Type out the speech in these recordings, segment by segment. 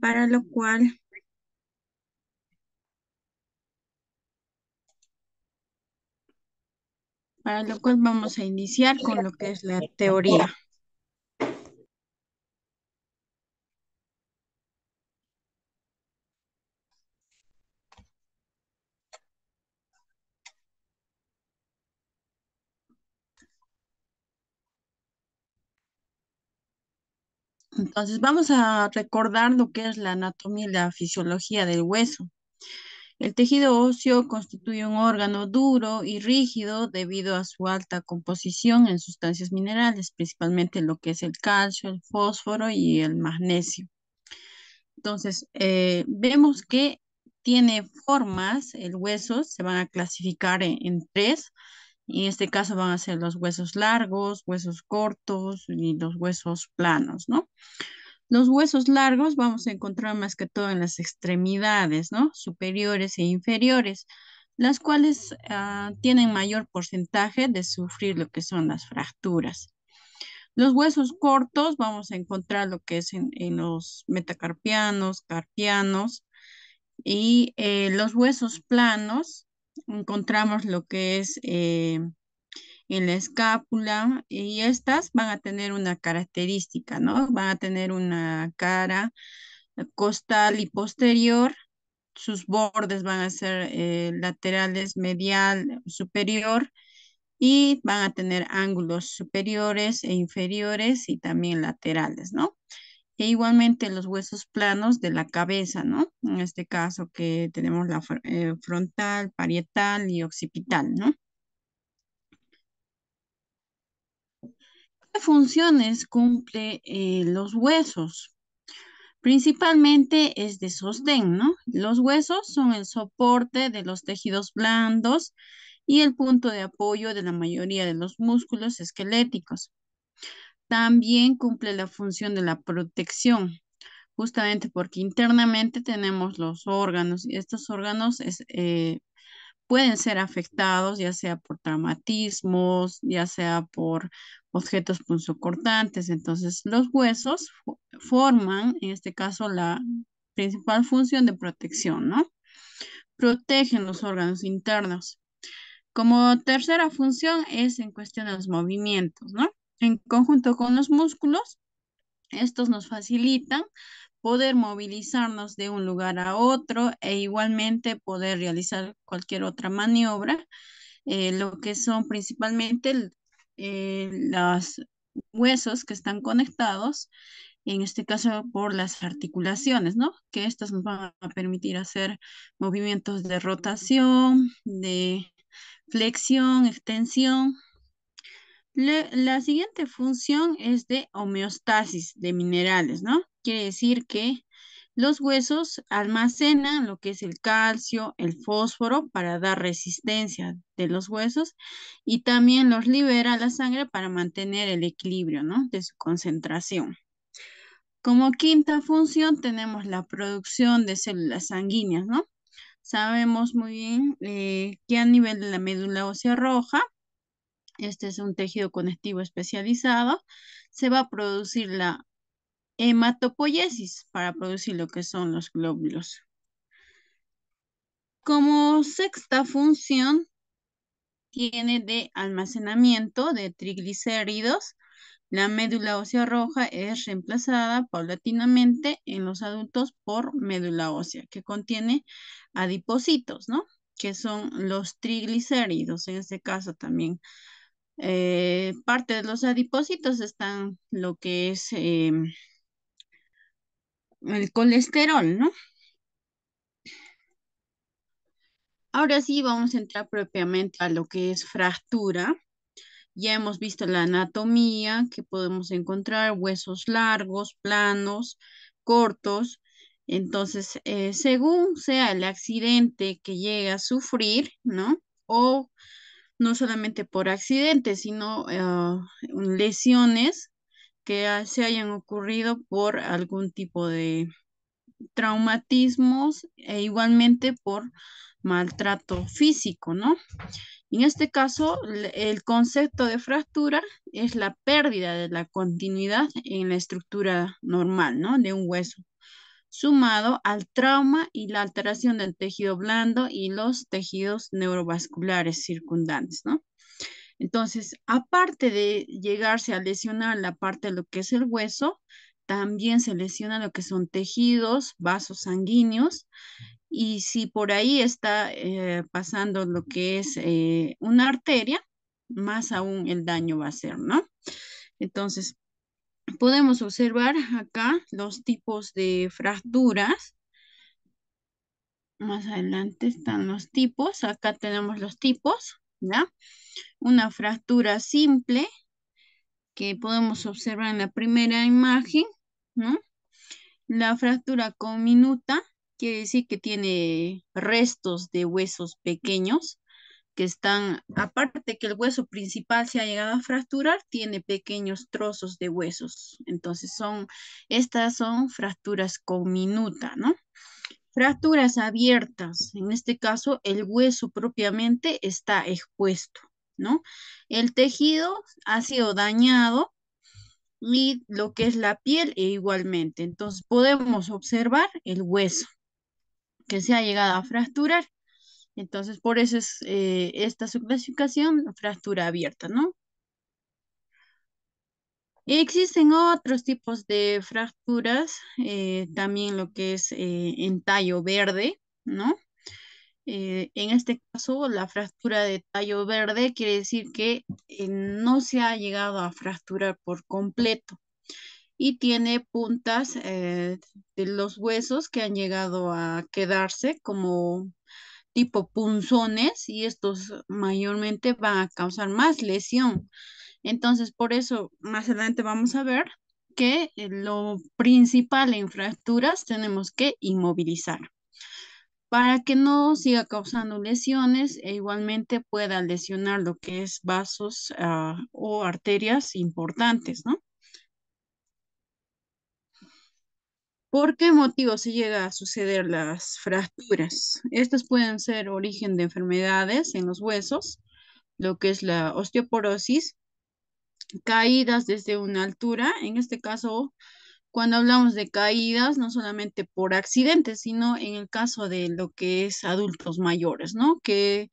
para lo cual para lo cual vamos a iniciar con lo que es la teoría. Entonces vamos a recordar lo que es la anatomía y la fisiología del hueso. El tejido óseo constituye un órgano duro y rígido debido a su alta composición en sustancias minerales, principalmente lo que es el calcio, el fósforo y el magnesio. Entonces, eh, vemos que tiene formas, el hueso se van a clasificar en tres, en este caso van a ser los huesos largos, huesos cortos y los huesos planos, ¿no? Los huesos largos vamos a encontrar más que todo en las extremidades, ¿no? Superiores e inferiores, las cuales ah, tienen mayor porcentaje de sufrir lo que son las fracturas. Los huesos cortos vamos a encontrar lo que es en, los metacarpianos, carpianos, y eh, los huesos planos encontramos lo que es eh, en la escápula y estas van a tener una característica, ¿no? Van a tener una cara costal y posterior, sus bordes van a ser eh, laterales, medial, superior y van a tener ángulos superiores e inferiores y también laterales, ¿no? E igualmente los huesos planos de la cabeza, ¿no? En este caso que tenemos la eh, frontal, parietal y occipital, ¿no? ¿Qué funciones cumple eh, los huesos? Principalmente es de sostén, ¿no? Los huesos son el soporte de los tejidos blandos y el punto de apoyo de la mayoría de los músculos esqueléticos también cumple la función de la protección, justamente porque internamente tenemos los órganos y estos órganos eh, pueden ser afectados ya sea por traumatismos, ya sea por objetos punzocortantes. Entonces los huesos forman, en este caso, la principal función de protección, ¿no? Protegen los órganos internos. Como tercera función es en cuestión de los movimientos, ¿no? en conjunto con los músculos, estos nos facilitan poder movilizarnos de un lugar a otro e igualmente poder realizar cualquier otra maniobra, eh, lo que son principalmente los eh, huesos que están conectados, en este caso por las articulaciones, ¿no? Que estas nos van a permitir hacer movimientos de rotación, de flexión, extensión, la siguiente función es de homeostasis de minerales, ¿no? Quiere decir que los huesos almacenan lo que es el calcio, el fósforo para dar resistencia de los huesos y también los libera la sangre para mantener el equilibrio, ¿no? De su concentración. Como quinta función tenemos la producción de células sanguíneas, ¿no? Sabemos muy bien eh, que a nivel de la médula ósea roja este es un tejido conectivo especializado, se va a producir la hematopoiesis para producir lo que son los glóbulos. Como sexta función, tiene de almacenamiento de triglicéridos. La médula ósea roja es reemplazada paulatinamente en los adultos por médula ósea, que contiene adipocitos, ¿no? Que son los triglicéridos, en este caso también eh, parte de los adipósitos están lo que es eh, el colesterol, ¿no? Ahora sí vamos a entrar propiamente a lo que es fractura. Ya hemos visto la anatomía que podemos encontrar, huesos largos, planos, cortos. Entonces, eh, según sea el accidente que llega a sufrir, ¿no? O no solamente por accidentes, sino ah, lesiones que se hayan ocurrido por algún tipo de traumatismos e igualmente por maltrato físico, ¿no? En este caso, el concepto de fractura es la pérdida de la continuidad en la estructura normal, ¿no? De un hueso sumado al trauma y la alteración del tejido blando y los tejidos neurovasculares circundantes, ¿no? Entonces, aparte de llegarse a lesionar la parte de lo que es el hueso, también se lesiona lo que son tejidos, vasos sanguíneos, y si por ahí está eh, pasando lo que es eh, una arteria, más aún el daño va a ser, ¿no? Entonces, podemos observar acá los tipos de fracturas. Más adelante están los tipos. Acá tenemos los tipos, Una fractura simple que podemos observar en la primera imagen, ¿no? La fractura con minuta quiere decir que tiene restos de huesos pequeños que están, aparte que el hueso principal se ha llegado a fracturar, tiene pequeños trozos de huesos. Entonces son, estas son fracturas con minuta, ¿no? Fracturas abiertas, en este caso el hueso propiamente está expuesto, ¿no? El tejido ha sido dañado y lo que es la piel e igualmente. Entonces podemos observar el hueso que se ha llegado a fracturar. Entonces, por eso es eh, esta subclasificación, fractura abierta, ¿no? Existen otros tipos de fracturas, eh, también lo que es eh, en tallo verde, ¿no? en este caso, la fractura de tallo verde quiere decir que no se ha llegado a fracturar por completo y tiene puntas de los huesos que han llegado a quedarse como tipo punzones y estos mayormente van a causar más lesión. Entonces, por eso más adelante vamos a ver que eh, lo principal en fracturas tenemos que inmovilizar para que no siga causando lesiones e igualmente pueda lesionar lo que es vasos ah, o arterias importantes, ¿no? ¿Por qué motivo se llega a suceder las fracturas? Estas pueden ser origen de enfermedades en los huesos, lo que es la osteoporosis, caídas desde una altura, en este caso, cuando hablamos de caídas, no solamente por accidentes, sino en el caso de lo que es adultos mayores, ¿no? Que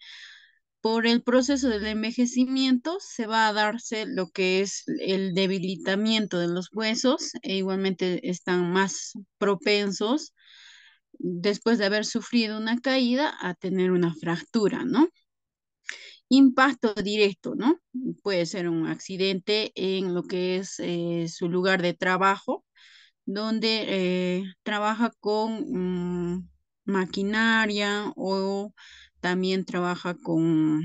por el proceso del envejecimiento se va a darse lo que es el debilitamiento de los huesos e igualmente están más propensos después de haber sufrido una caída a tener una fractura, ¿no? Impacto directo, ¿no? Puede ser un accidente en lo que es eh, su lugar de trabajo, donde eh, trabaja con mm, maquinaria o también trabaja con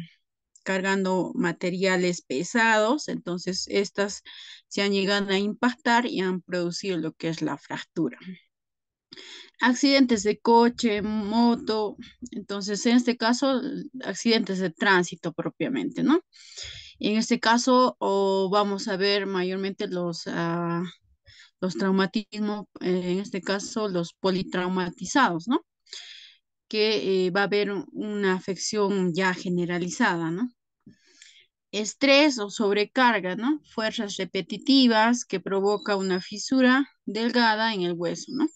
cargando materiales pesados, entonces estas se han llegado a impactar y han producido lo que es la fractura. Accidentes de coche, moto, entonces en este caso accidentes de tránsito propiamente, ¿no? En este caso vamos a ver mayormente los, ah, los traumatismos, eh, en este caso los politraumatizados, ¿no? que eh, va a haber una afección ya generalizada, ¿no? Estrés o sobrecarga, ¿no? Fuerzas repetitivas que provoca una fisura delgada en el hueso, ¿no?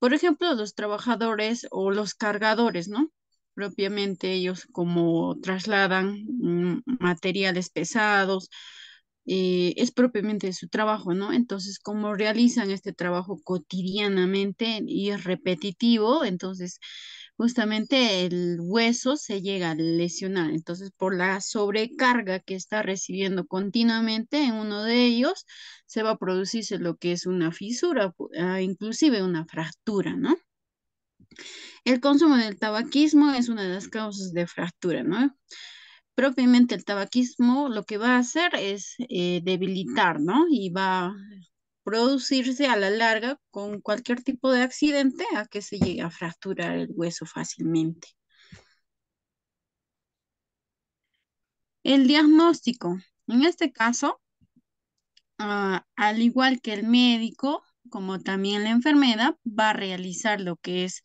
Por ejemplo, los trabajadores o los cargadores, ¿no? Propiamente ellos como trasladan mm, materiales pesados, eh, es propiamente su trabajo, ¿no? Entonces, como realizan este trabajo cotidianamente y es repetitivo, entonces justamente el hueso se llega a lesionar. Entonces, por la sobrecarga que está recibiendo continuamente en uno de ellos, se va a producirse lo que es una fisura, ah, inclusive una fractura, ¿no? El consumo del tabaquismo es una de las causas de fractura, ¿no? Propiamente el tabaquismo lo que va a hacer es eh, debilitar, ¿no? Y va producirse a la larga con cualquier tipo de accidente a que se llegue a fracturar el hueso fácilmente. El diagnóstico. En este caso, ah, al igual que el médico, como también la enfermedad, va a realizar lo que es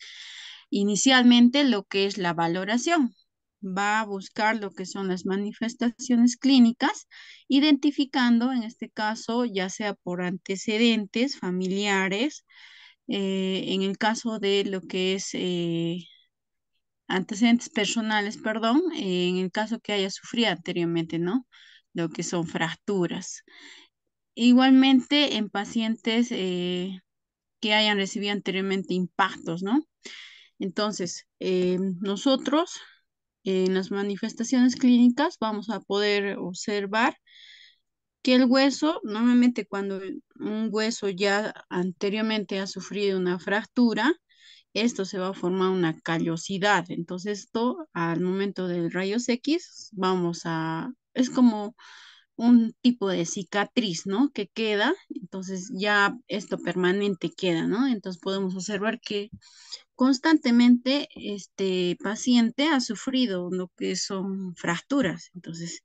inicialmente lo que es la valoración va a buscar lo que son las manifestaciones clínicas, identificando en este caso ya sea por antecedentes familiares, eh, en el caso de lo que es eh, antecedentes personales, perdón, en el caso que haya sufrido anteriormente, ¿no? Lo que son fracturas. Igualmente en pacientes eh, que hayan recibido anteriormente impactos, ¿no? Entonces, nosotros en las manifestaciones clínicas vamos a poder observar que el hueso, normalmente cuando un hueso ya anteriormente ha sufrido una fractura, esto se va a formar una callosidad. Entonces esto al momento del rayos X vamos a, es como un tipo de cicatriz, ¿no? Que queda, entonces ya esto permanente queda, ¿no? Entonces podemos observar que constantemente este paciente ha sufrido lo que son fracturas. Entonces,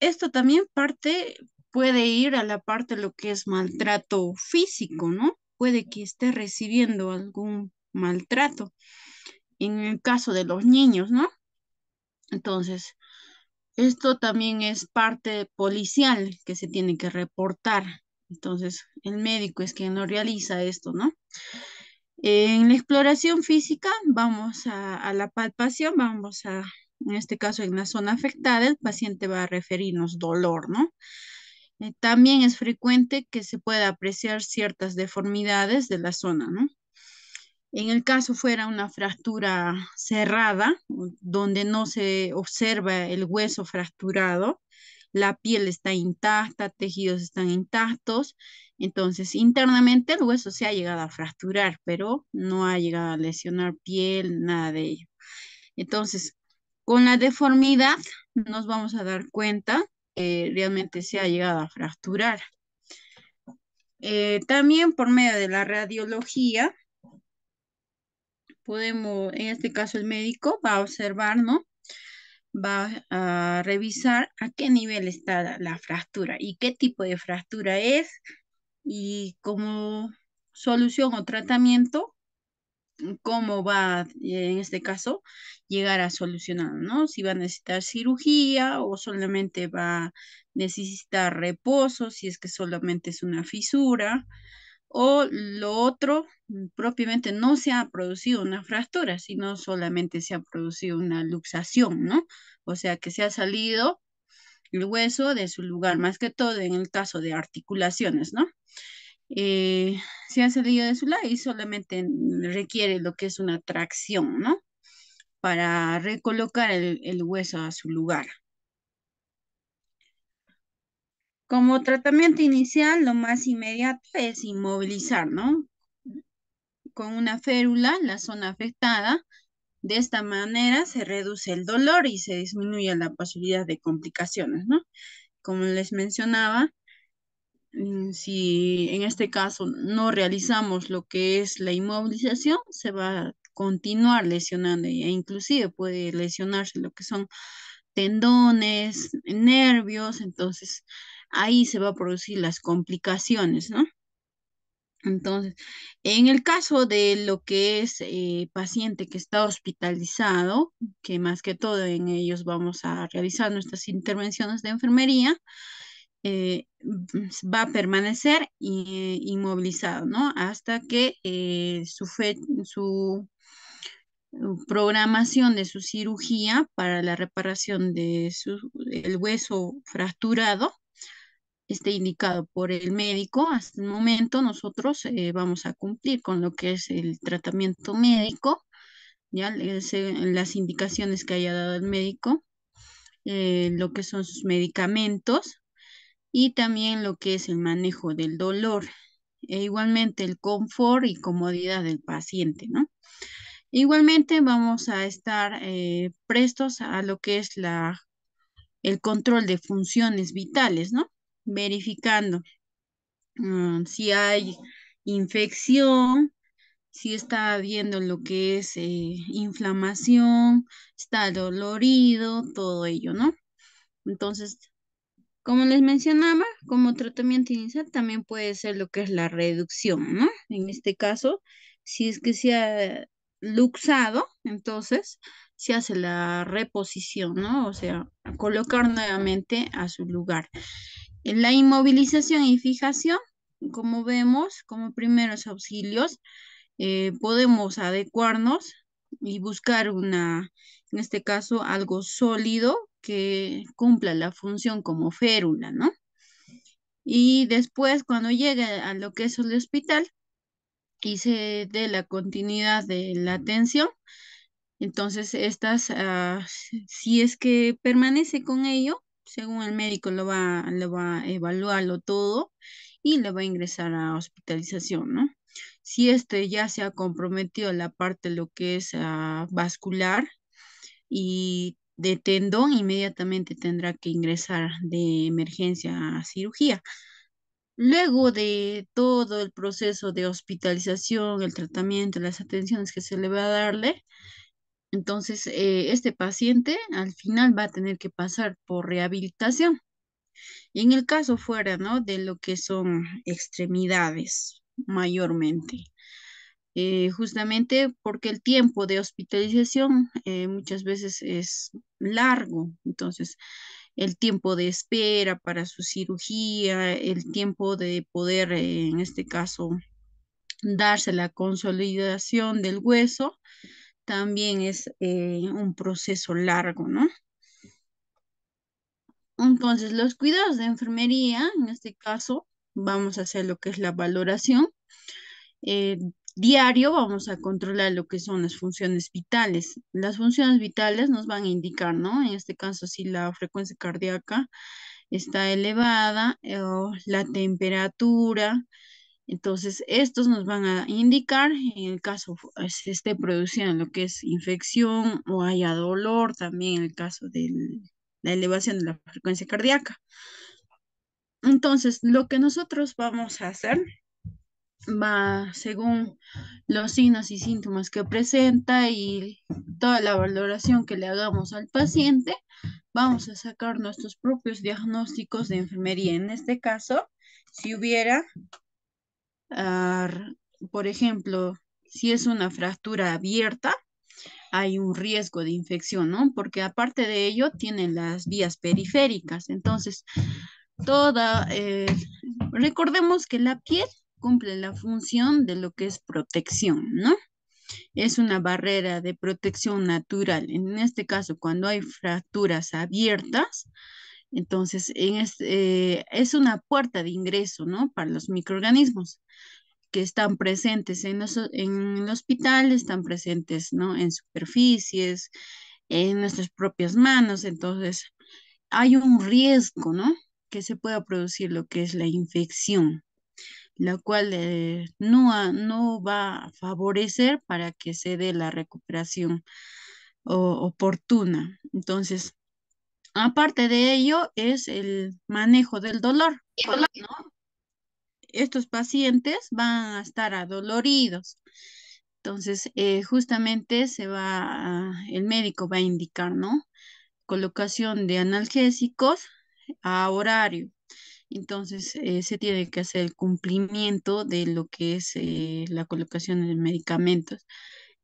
esto también parte puede ir a la parte lo que es maltrato físico, ¿no? Puede que esté recibiendo algún maltrato en el caso de los niños, ¿no? Entonces, esto también es parte policial que se tiene que reportar. Entonces, el médico es quien lo realiza esto, ¿no? En la exploración física, vamos a, la palpación, vamos a, en este caso, en la zona afectada, el paciente va a referirnos dolor, ¿no? Eh, también es frecuente que se pueda apreciar ciertas deformidades de la zona, ¿no? En el caso fuera una fractura cerrada, donde no se observa el hueso fracturado, la piel está intacta, tejidos están intactos, entonces internamente el hueso se ha llegado a fracturar, pero no ha llegado a lesionar piel, nada de ello. Entonces, con la deformidad nos vamos a dar cuenta que realmente se ha llegado a fracturar. Eh, también por medio de la radiología podemos, en este caso el médico va a observar, Va a revisar a qué nivel está la, fractura y qué tipo de fractura es y como solución o tratamiento, cómo va, en este caso, llegar a solucionar, ¿no? Si va a necesitar cirugía o solamente va a necesitar reposo, si es que solamente es una fisura, o lo otro mm, propiamente no se ha producido una fractura, sino solamente se ha producido una luxación, ¿no? O sea que se ha salido el hueso de su lugar, más que todo en el caso de articulaciones, ¿no? Eh, se ha salido de su lado y solamente requiere lo que es una tracción, ¿no? Para recolocar el hueso a su lugar. Como tratamiento inicial, lo más inmediato es inmovilizar, ¿no? Con una férula, la zona afectada. De esta manera se reduce el dolor y se disminuye la posibilidad de complicaciones, ¿no? Como les mencionaba, mm, si en este caso no realizamos lo que es la inmovilización, se va a continuar lesionando e inclusive puede lesionarse lo que son tendones, nervios, entonces ahí se van a producir las complicaciones, ¿no? Entonces, en el caso de lo que es eh, paciente que está hospitalizado, que más que todo en ellos vamos a realizar nuestras intervenciones de enfermería, eh, va a permanecer inmovilizado, ¿no? Hasta que eh, su, su programación de su cirugía para la reparación de hueso fracturado esté indicado por el médico, hasta el momento nosotros eh, vamos a cumplir con lo que es el tratamiento médico, ya las indicaciones que haya dado el médico, eh, lo que son sus medicamentos y también lo que es el manejo del dolor e igualmente el confort y comodidad del paciente, ¿no? Igualmente vamos a estar eh, prestos a lo que es la, el control de funciones vitales, ¿no? verificando mm, si hay infección, si está viendo lo que es eh, inflamación, está dolorido, todo ello, ¿no? Entonces, como les mencionaba, como tratamiento inicial también puede ser lo que es la reducción, ¿no? En este caso, si es que se ha luxado, entonces se hace la reposición, ¿no? O sea, colocar nuevamente a su lugar. La inmovilización y fijación, como vemos, como primeros auxilios, eh, podemos adecuarnos y buscar una, en este caso, algo sólido que cumpla la función como férula, ¿no? Y después, cuando llegue a lo que es el hospital y se dé la continuidad de la atención, entonces estas, ah, si es que permanece con ello, según el médico lo va, va a evaluarlo todo y le va a ingresar a hospitalización, ¿no? Si este ya se ha comprometido la parte lo que es ah, vascular y de tendón, inmediatamente tendrá que ingresar de emergencia a cirugía. Luego de todo el proceso de hospitalización, el tratamiento, las atenciones que se le va a darle, entonces, eh, este paciente al final va a tener que pasar por rehabilitación. Y en el caso fuera, ¿no? De lo que son extremidades mayormente. Eh, justamente porque el tiempo de hospitalización eh, muchas veces es largo. Entonces, el tiempo de espera para su cirugía, el tiempo de poder, en este caso, darse la consolidación del hueso, también es eh, un proceso largo, ¿no? Entonces, los cuidados de enfermería, en este caso, vamos a hacer lo que es la valoración. Eh, diario vamos a controlar lo que son las funciones vitales. Las funciones vitales nos van a indicar, ¿no? En este caso, si la frecuencia cardíaca está elevada, eh, o la temperatura, entonces, estos nos van a indicar en el caso pues, se esté produciendo lo que es infección o haya dolor, también en el caso de la elevación de la frecuencia cardíaca. Entonces, lo que nosotros vamos a hacer va según los signos y síntomas que presenta y toda la valoración que le hagamos al paciente, vamos a sacar nuestros propios diagnósticos de enfermería. En este caso, si hubiera Ah, por ejemplo, si es una fractura abierta, hay un riesgo de infección, ¿no? Porque aparte de ello, tienen las vías periféricas. Entonces, toda, eh, recordemos que la piel cumple la función de lo que es protección, ¿no? Es una barrera de protección natural. En este caso, cuando hay fracturas abiertas, entonces, en eh, es una puerta de ingreso, ¿no? Para los microorganismos que están presentes en, en el hospital, están presentes, ¿no? En superficies, en nuestras propias manos. Entonces, hay un riesgo, ¿no? Que se pueda producir lo que es la infección, la cual eh, no, va a favorecer para que se dé la recuperación oportuna. Entonces, Aparte de ello es el manejo del dolor, Estos pacientes van a estar adoloridos. Entonces, eh, justamente se va, el médico va a indicar, ¿no? Colocación de analgésicos a horario. Entonces, eh, se tiene que hacer el cumplimiento de lo que es eh, la colocación de medicamentos.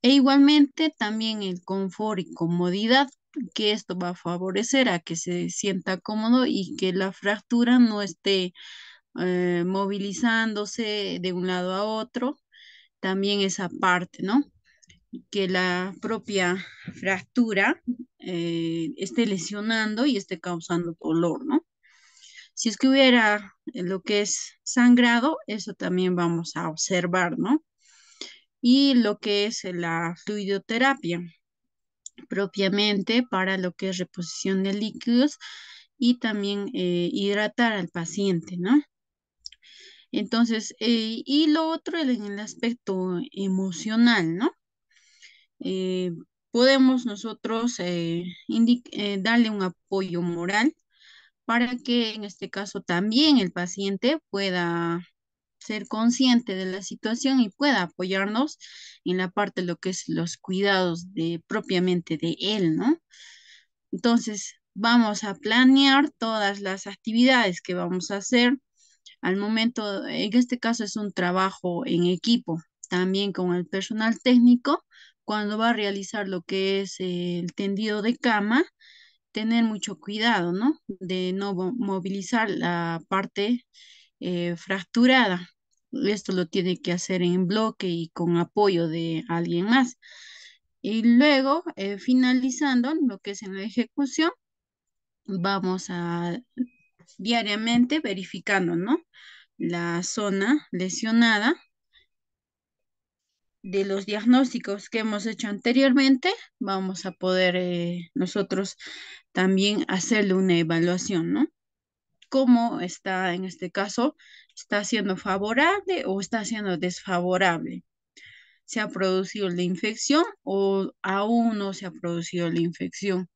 E igualmente también el confort y comodidad que esto va a favorecer a que se sienta cómodo y que la fractura no esté eh, movilizándose de un lado a otro, también esa parte, ¿no? Que la propia fractura eh, esté lesionando y esté causando dolor, ¿no? Si es que hubiera eh, lo que es sangrado, eso también vamos a observar, ¿no? Y lo que es la fluidoterapia, propiamente para lo que es reposición de líquidos y también eh, hidratar al paciente, ¿no? Entonces, eh, y lo otro en el aspecto emocional, ¿no? Eh, podemos nosotros darle un apoyo moral para que en este caso también el paciente pueda ser consciente de la situación y pueda apoyarnos en la parte de lo que es los cuidados de propiamente de él, ¿no? Entonces, vamos a planear todas las actividades que vamos a hacer. Al momento, en este caso es un trabajo en equipo, también con el personal técnico, cuando va a realizar lo que es el tendido de cama, tener mucho cuidado, ¿no? De no movilizar la parte eh, fracturada. Esto lo tiene que hacer en bloque y con apoyo de alguien más. Y luego, eh, finalizando lo que es en la ejecución, vamos a diariamente verificando, ¿no? La zona lesionada de los diagnósticos que hemos hecho anteriormente, vamos a poder eh, nosotros también hacerle una evaluación, ¿no? cómo está en este caso, está siendo favorable o está siendo desfavorable. Se ha producido la infección o aún no se ha producido la infección.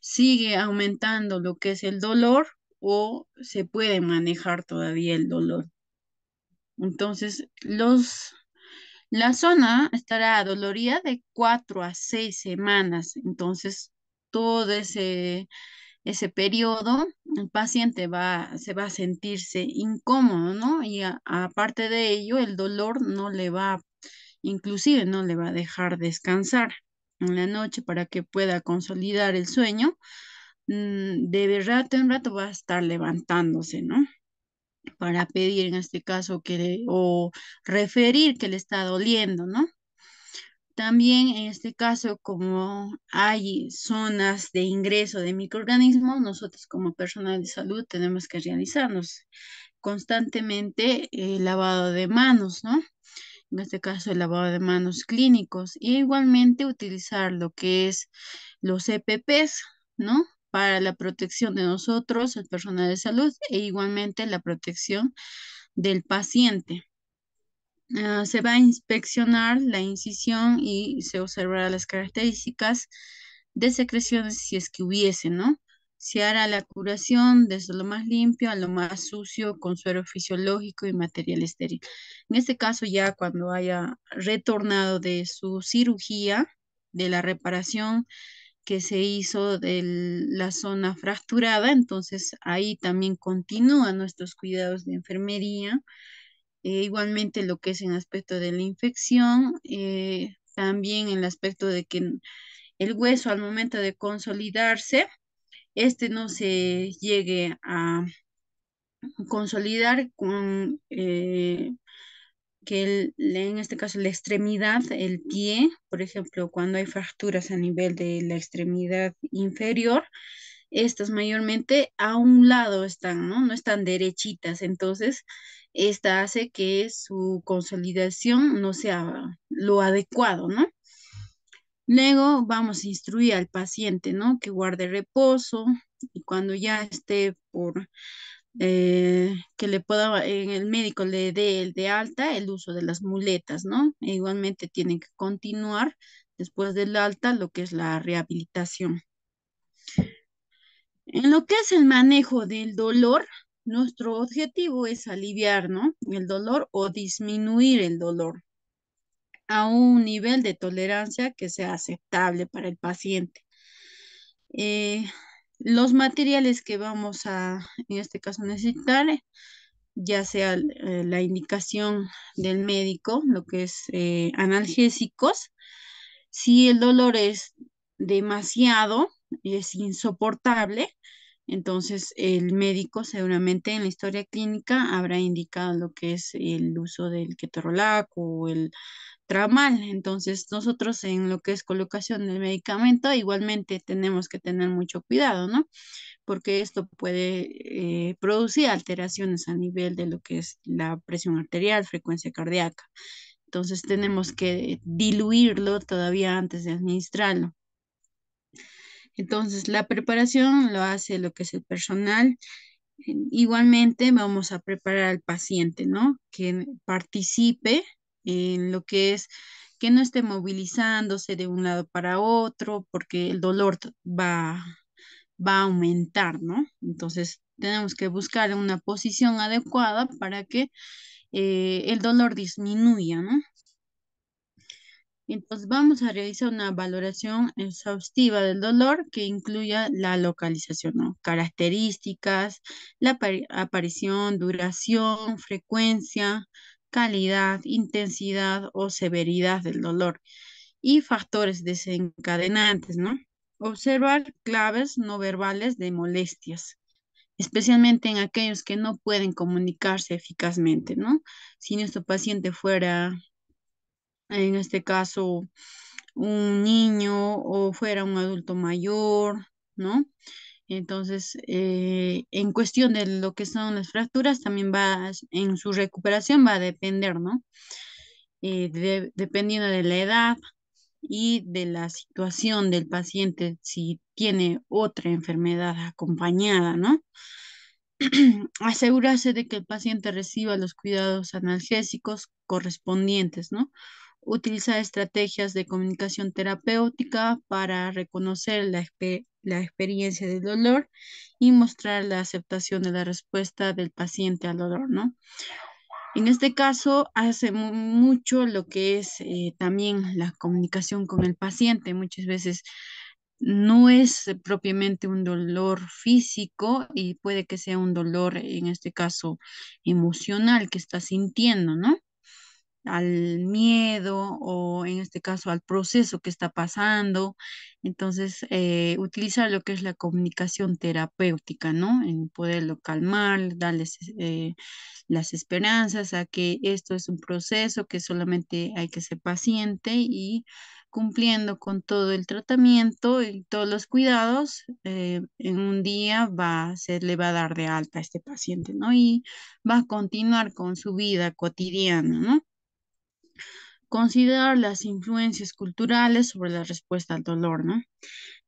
Sigue aumentando lo que es el dolor o se puede manejar todavía el dolor. Entonces, los, la zona estará a doloría de cuatro a seis semanas. Entonces, todo ese ese periodo, el paciente va, se va a sentirse incómodo, ¿no? Y aparte de ello, el dolor no le va, inclusive no le va a dejar descansar en la noche para que pueda consolidar el sueño. Mm, de rato en rato va a estar levantándose, ¿no? Para pedir en este caso que o referir que le está doliendo, ¿no? También en este caso, como hay zonas de ingreso de microorganismos, nosotros como personal de salud tenemos que realizarnos constantemente el lavado de manos, ¿no? En este caso, el lavado de manos clínicos y igualmente utilizar lo que es los EPPs, ¿no? Para la protección de nosotros, el personal de salud, e igualmente la protección del paciente. Ah, se va a inspeccionar la incisión y se observará las características de secreciones si es que hubiese, ¿no? Se hará la curación desde lo más limpio a lo más sucio con suero fisiológico y material estéril. En este caso ya cuando haya retornado de su cirugía, de la reparación que se hizo de la zona fracturada, entonces ahí también continúan nuestros cuidados de enfermería, eh, igualmente lo que es en aspecto de la infección, eh, también en el aspecto de que el hueso al momento de consolidarse, este no se llegue a consolidar con eh, que en este caso la extremidad, el pie, por ejemplo, cuando hay fracturas a nivel de la extremidad inferior, estas mayormente a un lado están, ¿no? No están derechitas, entonces esta hace que su consolidación no sea lo adecuado, ¿no? Luego vamos a instruir al paciente, ¿no? Que guarde reposo y cuando ya esté por eh, que le pueda, el médico le dé el de alta el uso de las muletas, ¿no? E igualmente tienen que continuar después del alta lo que es la rehabilitación. En lo que es el manejo del dolor, nuestro objetivo es aliviar el dolor o disminuir el dolor a un nivel de tolerancia que sea aceptable para el paciente. Eh, los materiales que vamos a, en este caso, necesitar, ya sea eh, la indicación del médico, lo que es eh, analgésicos, si el dolor es demasiado, es insoportable, entonces, el médico seguramente en la historia clínica habrá indicado lo que es el uso del ketorolac o el tramal. Entonces, nosotros en lo que es colocación del medicamento, igualmente tenemos que tener mucho cuidado, ¿no? Porque esto puede eh, producir alteraciones a nivel de lo que es la presión arterial, frecuencia cardíaca. Entonces, tenemos que diluirlo todavía antes de administrarlo. Entonces, la preparación lo hace lo que es el personal. Igualmente, vamos a preparar al paciente, ¿no? Que participe en lo que es que no esté movilizándose de un lado para otro, porque el dolor va, a aumentar, ¿no? Entonces, tenemos que buscar una posición adecuada para que eh, el dolor disminuya, ¿no? Entonces vamos a realizar una valoración exhaustiva del dolor que incluya la localización, ¿no? características, la aparición, duración, frecuencia, calidad, intensidad o severidad del dolor y factores desencadenantes, ¿no? Observar claves no verbales de molestias, especialmente en aquellos que no pueden comunicarse eficazmente, ¿no? Si nuestro paciente fuera en este caso un niño o fuera un adulto mayor, ¿no? Entonces, eh, en cuestión de lo que son las fracturas, también va, en su recuperación va a depender, ¿no? Eh, dependiendo de la edad y de la situación del paciente, si tiene otra enfermedad acompañada, ¿no? Asegurarse de que el paciente reciba los cuidados analgésicos correspondientes, ¿no? utilizar estrategias de comunicación terapéutica para reconocer la, experiencia del dolor y mostrar la aceptación de la respuesta del paciente al dolor, ¿no? En este caso, hace mucho lo que es eh, también la comunicación con el paciente. Muchas veces no es propiamente un dolor físico y puede que sea un dolor, en este caso, emocional que está sintiendo, ¿no? al miedo o en este caso al proceso que está pasando. Entonces, eh, utilizar lo que es la comunicación terapéutica, ¿no? En poderlo calmar, darles eh, las esperanzas a que esto es un proceso que solamente hay que ser paciente y cumpliendo con todo el tratamiento y todos los cuidados, eh, en un día va, ser le va a dar de alta a este paciente, ¿no? Y va a continuar con su vida cotidiana, ¿no? considerar las influencias culturales sobre la respuesta al dolor, ¿no?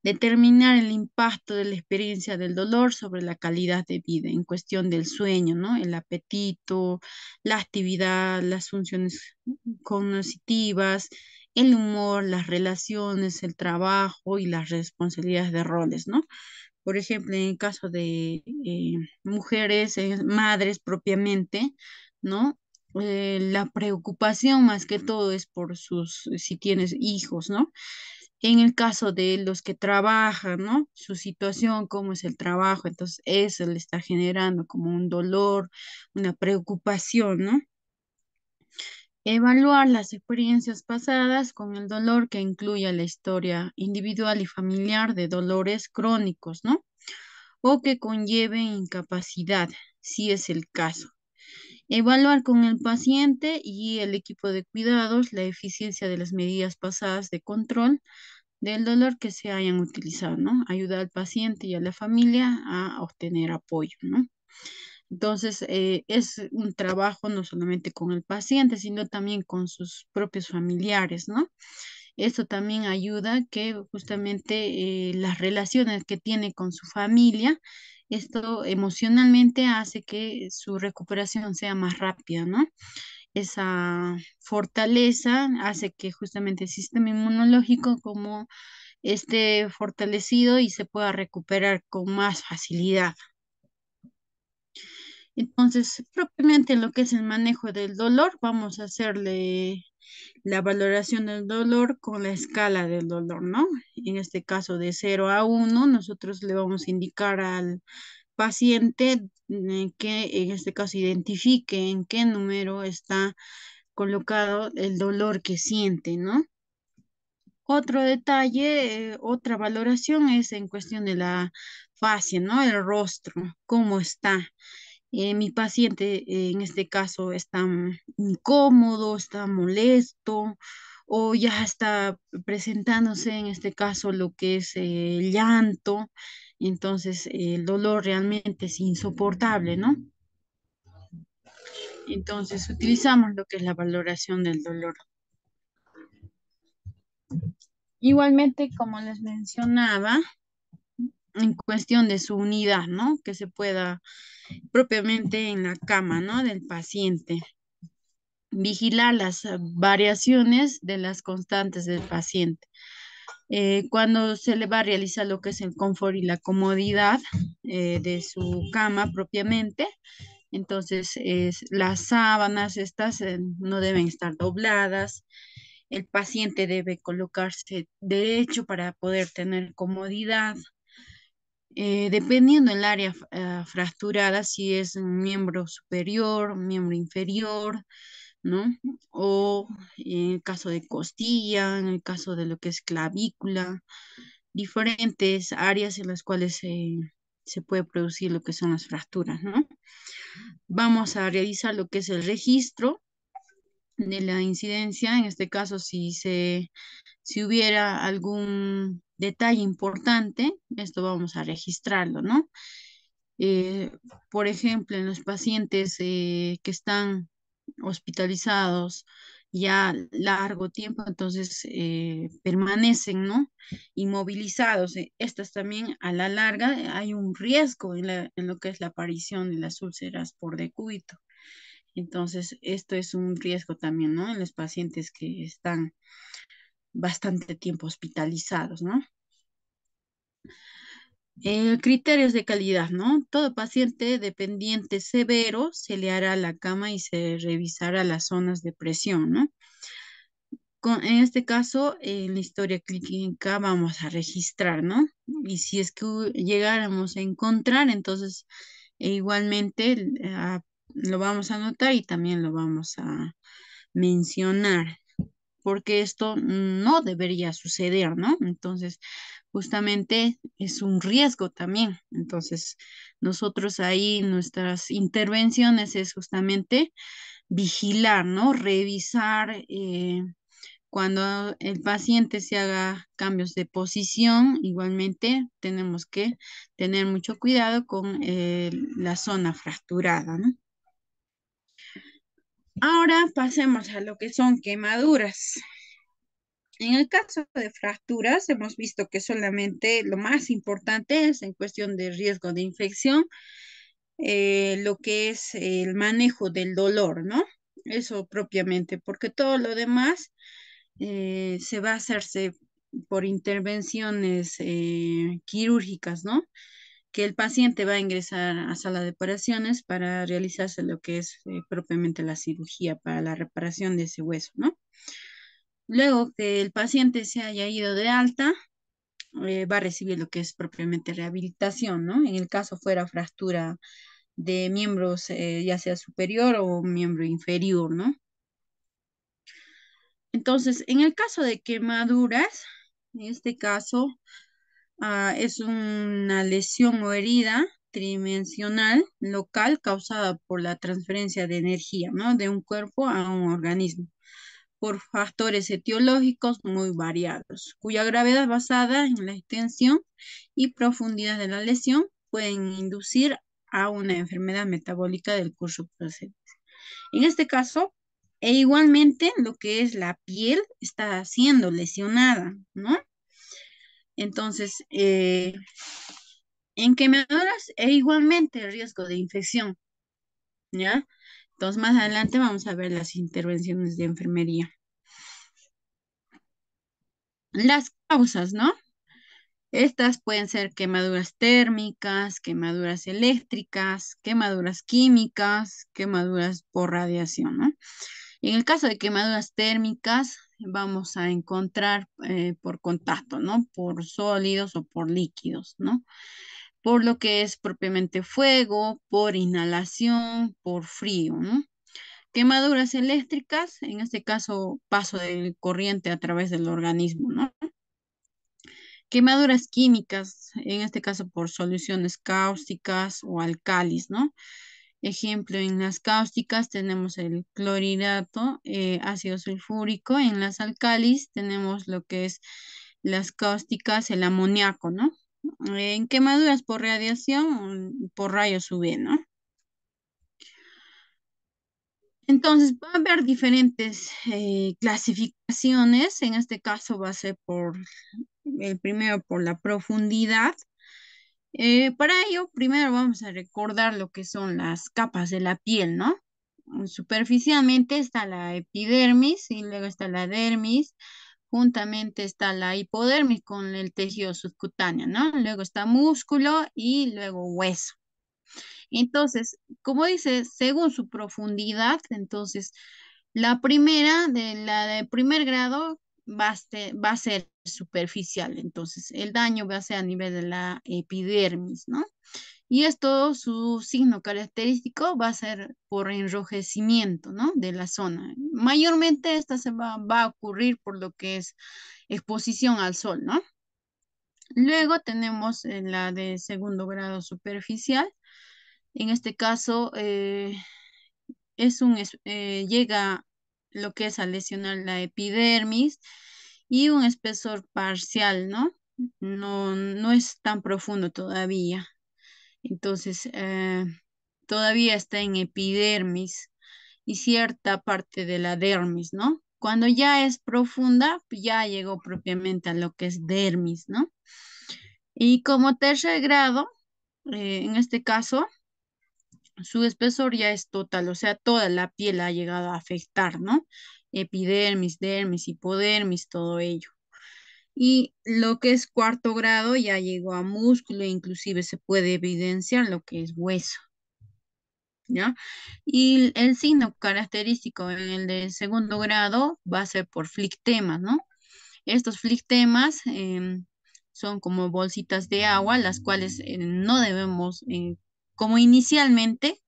Determinar el impacto de la experiencia del dolor sobre la calidad de vida en cuestión del sueño, ¿no? El apetito, la actividad, las funciones cognitivas, el humor, las relaciones, el trabajo y las responsabilidades de roles, ¿no? Por ejemplo, en el caso de eh, mujeres, eh, madres propiamente, ¿no? Eh, la preocupación más que todo es por sus, eh, si tienes hijos, ¿no? En el caso de los que trabajan, ¿no? Su situación, cómo es el trabajo, entonces eso le está generando como un dolor, una preocupación, ¿no? Evaluar las experiencias pasadas con el dolor que incluya la historia individual y familiar de dolores crónicos, ¿no? O que conlleve incapacidad, si es el caso. Evaluar con el paciente y el equipo de cuidados la eficiencia de las medidas pasadas de control del dolor que se hayan utilizado, ¿no? Ayudar al paciente y a la familia a obtener apoyo, ¿no? Entonces, eh, es un trabajo no solamente con el paciente, sino también con sus propios familiares, ¿no? Esto también ayuda que justamente eh, las relaciones que tiene con su familia esto emocionalmente hace que su recuperación sea más rápida, ¿no? Esa fortaleza hace que justamente el sistema inmunológico como esté fortalecido y se pueda recuperar con más facilidad. Entonces, propiamente lo que es el manejo del dolor, vamos a hacerle la valoración del dolor con la escala del dolor, ¿no? En este caso de 0 a 1, nosotros le vamos a indicar al paciente eh, que en este caso identifique en qué número está colocado el dolor que siente, ¿no? Otro detalle, eh, otra valoración es en cuestión de la fase, ¿no? El rostro, cómo está eh, mi paciente eh, en este caso está mm, incómodo, está molesto o ya está presentándose en este caso lo que es eh, el llanto, entonces el dolor realmente es insoportable, ¿no? Entonces utilizamos lo que es la valoración del dolor. Igualmente, como les mencionaba, en cuestión de su unidad, ¿no? Que se pueda propiamente en la cama, ¿no? Del paciente. Vigilar las variaciones de las constantes del paciente. Eh, cuando se le va a realizar lo que es el confort y la comodidad eh, de su cama propiamente, entonces las sábanas estas eh, no deben estar dobladas, el paciente debe colocarse derecho para poder tener comodidad, eh, dependiendo del área eh, fracturada, si es miembro superior, miembro inferior, ¿no? O en el caso de costilla, en el caso de lo que es clavícula, diferentes áreas en las cuales se puede producir lo que son las fracturas, ¿no? Vamos a realizar lo que es el registro de la incidencia, en este caso si se si hubiera algún detalle importante, esto vamos a registrarlo, ¿no? Eh, por ejemplo, en los pacientes eh, que están hospitalizados ya largo tiempo, entonces eh, permanecen, ¿no? Inmovilizados. Estas también a la larga hay un riesgo en, en lo que es la aparición de las úlceras por decúbito. Entonces, esto es un riesgo también, ¿no? En los pacientes que están bastante tiempo hospitalizados, ¿no? Eh, criterios de calidad, ¿no? Todo paciente dependiente severo se le hará la cama y se revisará las zonas de presión, ¿no? en este caso, en la historia clínica vamos a registrar, ¿no? Y si es que llegáramos a encontrar, entonces e igualmente ah, lo vamos a anotar y también lo vamos a mencionar porque esto no debería suceder, ¿no? Entonces, justamente es un riesgo también. Entonces, nosotros ahí, nuestras intervenciones es justamente vigilar, ¿no? Revisar. Eh, cuando el paciente se haga cambios de posición, igualmente tenemos que tener mucho cuidado con eh, la zona fracturada, ¿no? Ahora pasemos a lo que son quemaduras. En el caso de fracturas, hemos visto que solamente lo más importante es en cuestión de riesgo de infección, eh, lo que es el manejo del dolor, ¿no? Eso propiamente, porque todo lo demás eh, se va a hacerse por intervenciones eh, quirúrgicas, ¿no? que el paciente va a ingresar a sala de operaciones para realizarse lo que es eh, propiamente la cirugía para la reparación de ese hueso, ¿no? Luego que el paciente se haya ido de alta, eh, va a recibir lo que es propiamente rehabilitación, ¿no? En el caso fuera fractura de miembros, eh, ya sea superior o miembro inferior, ¿no? Entonces, en el caso de quemaduras, en este caso, Ah, es una lesión o herida tridimensional local causada por la transferencia de energía ¿no? de un cuerpo a un organismo por factores etiológicos muy variados, cuya gravedad basada en la extensión y profundidad de la lesión pueden inducir a una enfermedad metabólica del curso presente. En este caso, e igualmente lo que es la piel está siendo lesionada, ¿no? Entonces, eh, en quemaduras e igualmente riesgo de infección. ¿Ya? Entonces, más adelante vamos a ver las intervenciones de enfermería. Las causas, ¿no? Estas pueden ser quemaduras térmicas, quemaduras eléctricas, quemaduras químicas, quemaduras por radiación, ¿no? En el caso de quemaduras térmicas, vamos a encontrar eh, por contacto, ¿no? Por sólidos o por líquidos, ¿no? Por lo que es propiamente fuego, por inhalación, por frío, ¿no? Quemaduras eléctricas, en este caso paso de corriente a través del organismo, ¿no? Quemaduras químicas, en este caso por soluciones cáusticas o alcalis, ¿no? Ejemplo, en las cáusticas tenemos el clorhidrato, eh, ácido sulfúrico. En las alcalis tenemos lo que es las cáusticas, el amoníaco, ¿no? En quemaduras por radiación, por rayos UV, ¿no? Entonces, va a haber diferentes eh, clasificaciones. En este caso va a ser por, el primero por la profundidad, eh, para ello, primero vamos a recordar lo que son las capas de la piel, ¿no? Mm, superficialmente está la epidermis y luego está la dermis, juntamente está la hipodermis con el tejido subcutáneo, ¿no? Luego está músculo y luego hueso. Entonces, como dice, según su profundidad, entonces la primera, de la de primer grado va a ser superficial. Entonces, el daño va a ser a nivel de la epidermis, ¿no? Y esto, su signo característico va a ser por enrojecimiento, ¿no? De la zona. Mayormente esta se va, a ocurrir por lo que es exposición al sol, ¿no? Luego tenemos eh, la de segundo grado superficial. En este caso, eh, es un, eh, llega lo que es a lesionar la epidermis, y un espesor parcial, ¿no? No, no es tan profundo todavía. Entonces, eh, todavía está en epidermis y cierta parte de la dermis, ¿no? Cuando ya es profunda, pues ya llegó propiamente a lo que es dermis, ¿no? Y como tercer grado, eh, en este caso, su espesor ya es total, o sea, toda la piel ha llegado a afectar, ¿no? epidermis, dermis, hipodermis, todo ello. Y lo que es cuarto grado ya llegó a músculo, inclusive se puede evidenciar lo que es hueso. ¿Ya? Y el signo característico en el de segundo grado va a ser por flictemas, ¿no? Estos flictemas em, son como bolsitas de agua, las cuales eh, no debemos, eh, como inicialmente,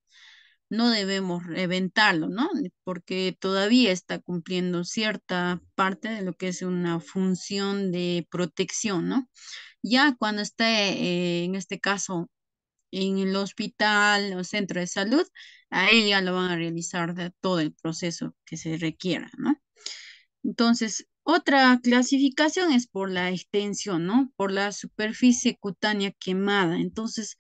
no debemos reventarlo, ¿no? Porque todavía está cumpliendo cierta parte de lo que es una función de protección, ¿no? Ya cuando esté, eh, en este caso, en el hospital o centro de salud, ahí ya lo van a realizar todo el proceso que se requiera, ¿no? Entonces, otra clasificación es por la extensión, ¿no? Por la superficie cutánea quemada. Entonces,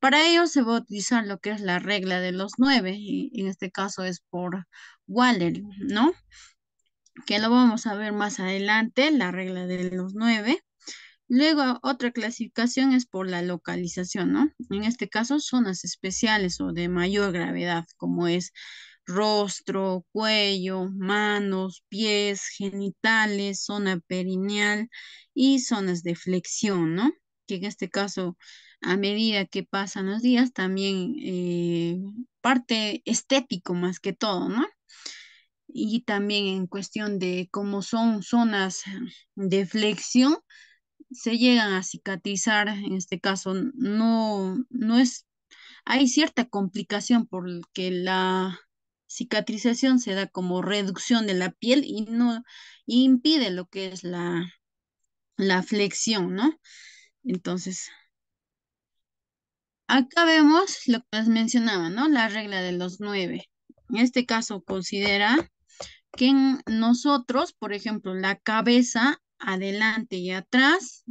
para ello se va a utilizar lo que es la regla de los nueve, y en este caso es por Waller, ¿no? Que lo vamos a ver más adelante, la regla de los nueve. Luego, otra clasificación es por la localización, ¿no? En este caso, zonas especiales o de mayor gravedad, como es rostro, cuello, manos, pies, genitales, zona perineal y zonas de flexión, ¿no? Que en este caso a medida que pasan los días, también eh, parte estético más que todo, ¿no? Y también en cuestión de cómo son zonas de flexión, se llegan a cicatrizar, en este caso, no, no es, hay cierta complicación porque la cicatrización se da como reducción de la piel y no impide lo que es la, la flexión, ¿no? Entonces, Acá vemos lo que les mencionaba, ¿no? La regla de los nueve. En este caso considera que nosotros, por ejemplo, la cabeza adelante y atrás,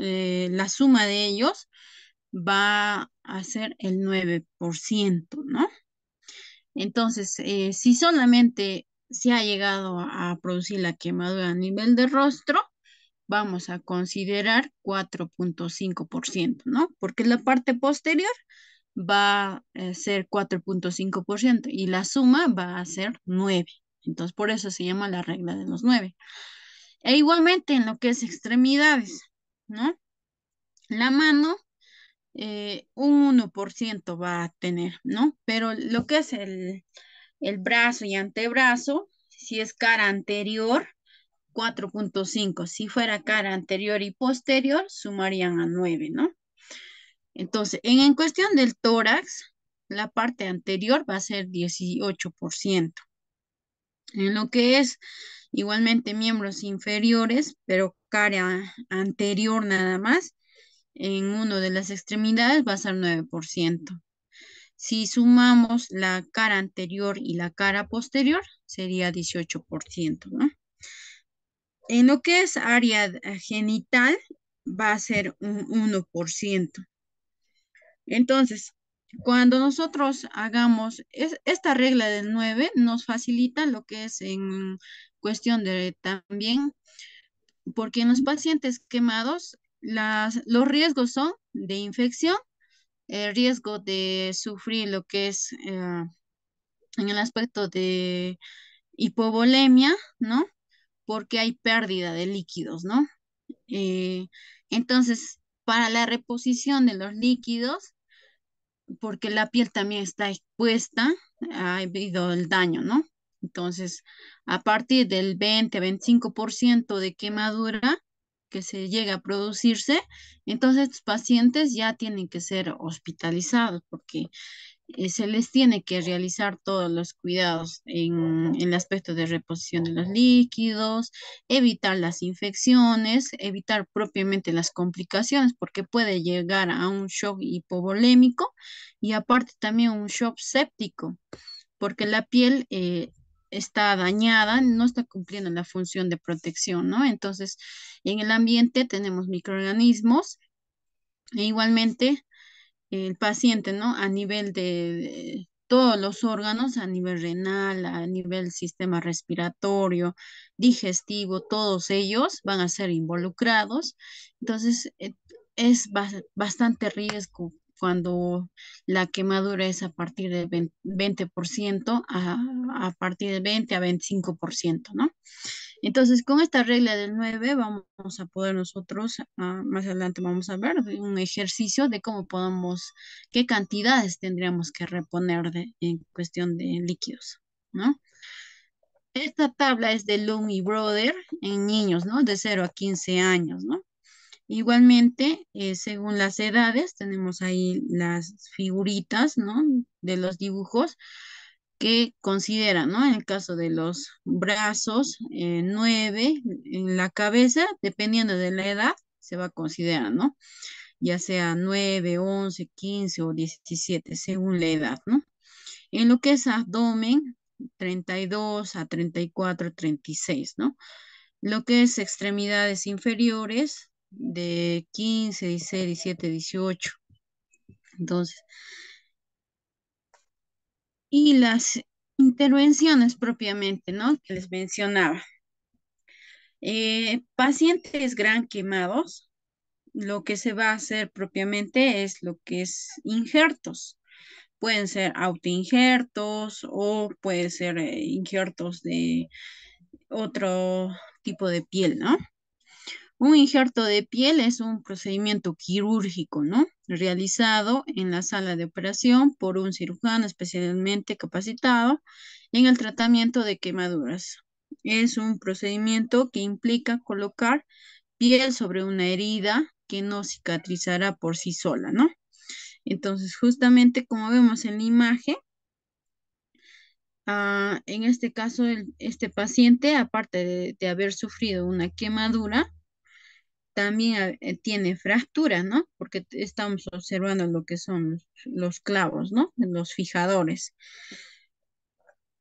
eh, la suma de ellos va a ser el 9%, ¿no? Entonces, eh, si solamente se ha llegado a producir la quemadura a nivel de rostro, vamos a considerar 4.5%, ¿no? Porque la parte posterior va a ser 4.5% y la suma va a ser 9. Entonces, por eso se llama la regla de los 9. E igualmente en lo que es extremidades, ¿no? La mano, eh, un 1% va a tener, ¿no? Pero lo que es el, el brazo y antebrazo, si es cara anterior, 4.5. Si fuera cara anterior y posterior, sumarían a 9, ¿no? Entonces, en, cuestión del tórax, la parte anterior va a ser 18%. En lo que es igualmente miembros inferiores, pero cara anterior nada más, en uno de las extremidades va a ser 9%. Si sumamos la cara anterior y la cara posterior, sería 18%, ¿no? En lo que es área eh, genital, va a ser un 1%. Entonces, cuando nosotros hagamos esta regla del 9, nos facilita lo que es en cuestión de también, porque en los pacientes quemados, las, los riesgos son de infección, el riesgo de sufrir lo que es eh, en el aspecto de hipovolemia, ¿no? porque hay pérdida de líquidos, ¿no? Eh, entonces, para la reposición de los líquidos, porque la piel también está expuesta, ha habido el daño, ¿no? Entonces, a partir del 20-25% de quemadura que se llega a producirse, entonces estos pacientes ya tienen que ser hospitalizados porque eh, se les tiene que realizar todos los cuidados en, el aspecto de reposición de los líquidos, evitar las infecciones, evitar propiamente las complicaciones porque puede llegar a un shock hipovolémico y aparte también un shock séptico porque la piel eh, está dañada, no está cumpliendo la función de protección, ¿no? Entonces, en el ambiente tenemos microorganismos e igualmente el paciente, ¿no? A nivel de, todos los órganos, a nivel renal, a nivel sistema respiratorio, digestivo, todos ellos van a ser involucrados. Entonces, eh, es bastante riesgo cuando la quemadura es a partir del 20%, a, a partir del 20 a 25%, ¿no? Entonces, con esta regla del 9 vamos a poder nosotros, ah, más adelante vamos a ver un ejercicio de cómo podemos, qué cantidades tendríamos que reponer en cuestión de líquidos, ¿no? Esta tabla es de Lung y Brother en niños, ¿no? De 0 a 15 años, ¿no? Igualmente, eh, según las edades, tenemos ahí las figuritas, ¿no? De los dibujos que considera, ¿no? En el caso de los brazos, 9, eh, en la cabeza, dependiendo de la edad, se va a considerar, ¿no? Ya sea 9, 11, 15 o 17, según la edad, ¿no? En lo que es abdomen, 32 a 34, 36, ¿no? Lo que es extremidades inferiores, de 15, 16, 17, 18. Entonces, y las intervenciones propiamente, ¿no? Que les mencionaba. Eh, pacientes gran quemados, lo que se va a hacer propiamente es lo que es injertos. Pueden ser autoinjertos o pueden ser eh, injertos de otro tipo de piel, ¿no? Un injerto de piel es un procedimiento quirúrgico, ¿no? realizado en la sala de operación por un cirujano especialmente capacitado en el tratamiento de quemaduras. Es un procedimiento que implica colocar piel sobre una herida que no cicatrizará por sí sola, ¿no? Entonces, justamente como vemos en la imagen, ah, en este caso, este paciente, aparte de haber sufrido una quemadura, también eh, tiene fractura, ¿no? Porque estamos observando lo que son los clavos, ¿no? Los fijadores.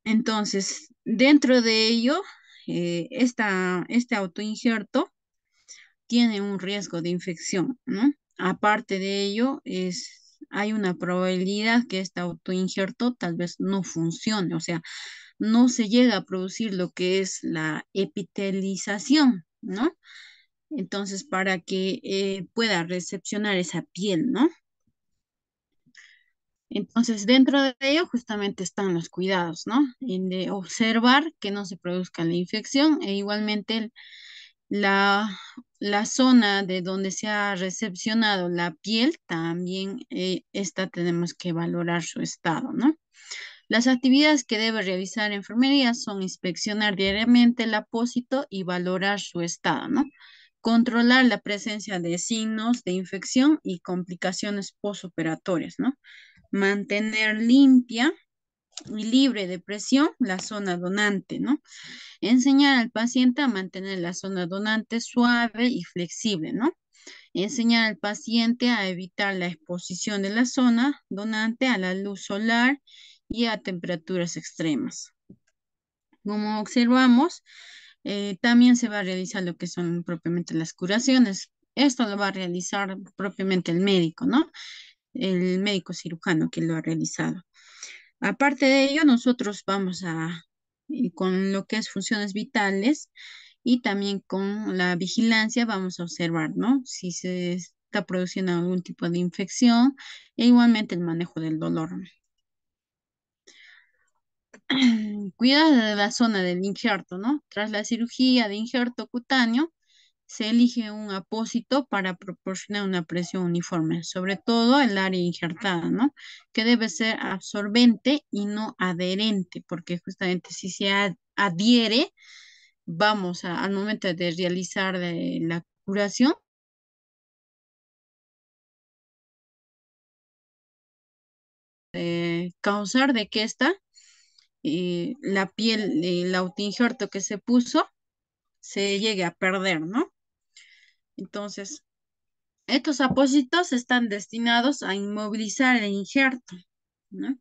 Entonces, dentro de ello, eh, esta, este autoinjerto tiene un riesgo de infección, ¿no? Aparte de ello, es, hay una probabilidad que este autoinjerto tal vez no funcione, o sea, no se llega a producir lo que es la epitelización, ¿no? Entonces, para que eh, pueda recepcionar esa piel, ¿no? Entonces, dentro de ello justamente están los cuidados, ¿no? En de observar que no se produzca la infección e igualmente la, zona de donde se ha recepcionado la piel, también eh, esta tenemos que valorar su estado, ¿no? Las actividades que debe realizar enfermería son inspeccionar diariamente el apósito y valorar su estado, ¿no? controlar la presencia de signos de infección y complicaciones posoperatorias, ¿no? Mantener limpia y libre de presión la zona donante, ¿no? Enseñar al paciente a mantener la zona donante suave y flexible, ¿no? Enseñar al paciente a evitar la exposición de la zona donante a la luz solar y a temperaturas extremas. Como observamos, eh, también se va a realizar lo que son propiamente las curaciones. Esto lo va a realizar propiamente el médico, ¿no? El médico cirujano que lo ha realizado. Aparte de ello, nosotros vamos a, con lo que es funciones vitales y también con la vigilancia, vamos a observar, ¿no? Si se está produciendo algún tipo de infección e igualmente el manejo del dolor. cuida de la zona del injerto, ¿no? Tras la cirugía de injerto cutáneo, se elige un apósito para proporcionar una presión uniforme, sobre todo el área injertada, ¿no? Que debe ser absorbente y no adherente, porque justamente si se adhiere, vamos al momento de realizar la curación, eh, causar de que esta la piel, el autoinjerto que se puso, se llegue a perder, ¿no? Entonces, estos apósitos están destinados a inmovilizar el injerto, ¿no?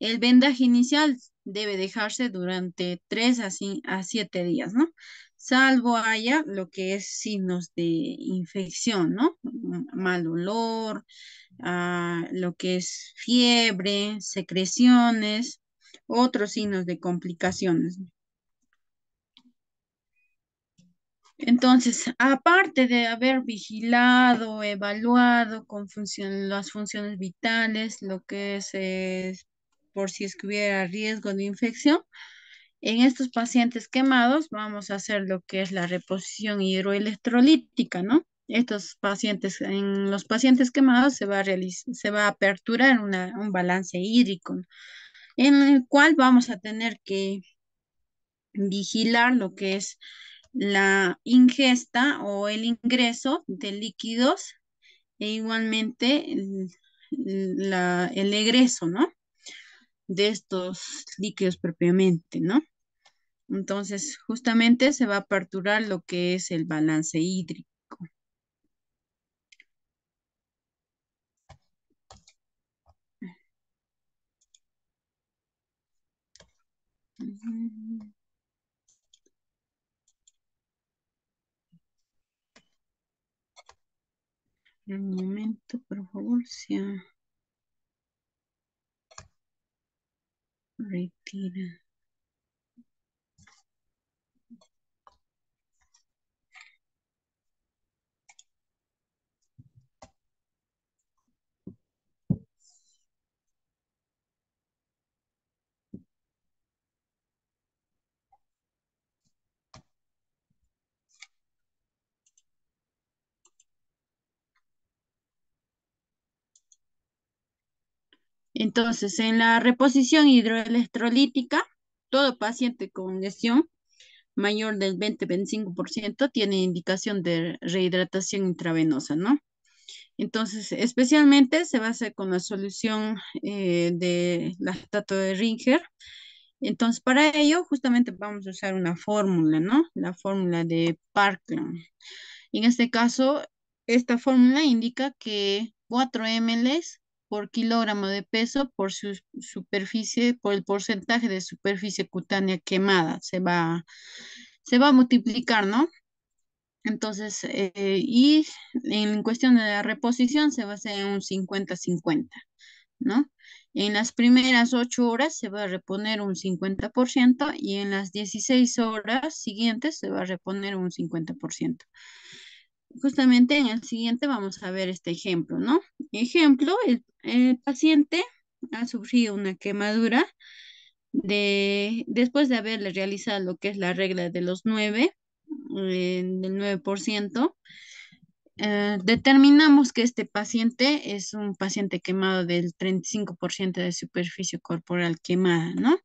El vendaje inicial debe dejarse durante tres a siete días, ¿no? Salvo haya lo que es signos de infección, ¿no? Mal olor, a ah, lo que es fiebre, secreciones, otros signos de complicaciones. Entonces, aparte de haber vigilado, evaluado con función, las funciones vitales, lo que es eh, por si es que hubiera riesgo de infección, en estos pacientes quemados vamos a hacer lo que es la reposición hidroelectrolítica, ¿no? Estos pacientes, en los pacientes quemados se va a, se va a aperturar un balance hídrico en el cual vamos a tener que vigilar lo que es la ingesta o el ingreso de líquidos e igualmente el, la, el egreso, ¿no? De estos líquidos propiamente, ¿no? Entonces, justamente se va a aperturar lo que es el balance hídrico. Un momento, por favor, sea retira. Entonces, en la reposición hidroelectrolítica, todo paciente con lesión mayor del 20-25% tiene indicación de rehidratación intravenosa, ¿no? Entonces, especialmente se basa con la solución eh, de la lactato de Ringer. Entonces, para ello, justamente vamos a usar una fórmula, ¿no? La fórmula de Parkland. En este caso, esta fórmula indica que 4 ml por kilogramo de peso por su superficie, por el porcentaje de superficie cutánea quemada. Se va, se va a multiplicar, ¿no? Entonces, eh, y en cuestión de la reposición se va a hacer un 50-50, ¿no? En las primeras 8 horas se va a reponer un 50% y en las 16 horas siguientes se va a reponer un 50% justamente en el siguiente vamos a ver este ejemplo, ¿no? Ejemplo, el, paciente ha sufrido una quemadura de, después de haberle realizado lo que es la regla de los 9, eh, del del 9%, ciento. Eh, determinamos que este paciente es un paciente quemado del 35% de superficie corporal quemada, ¿no?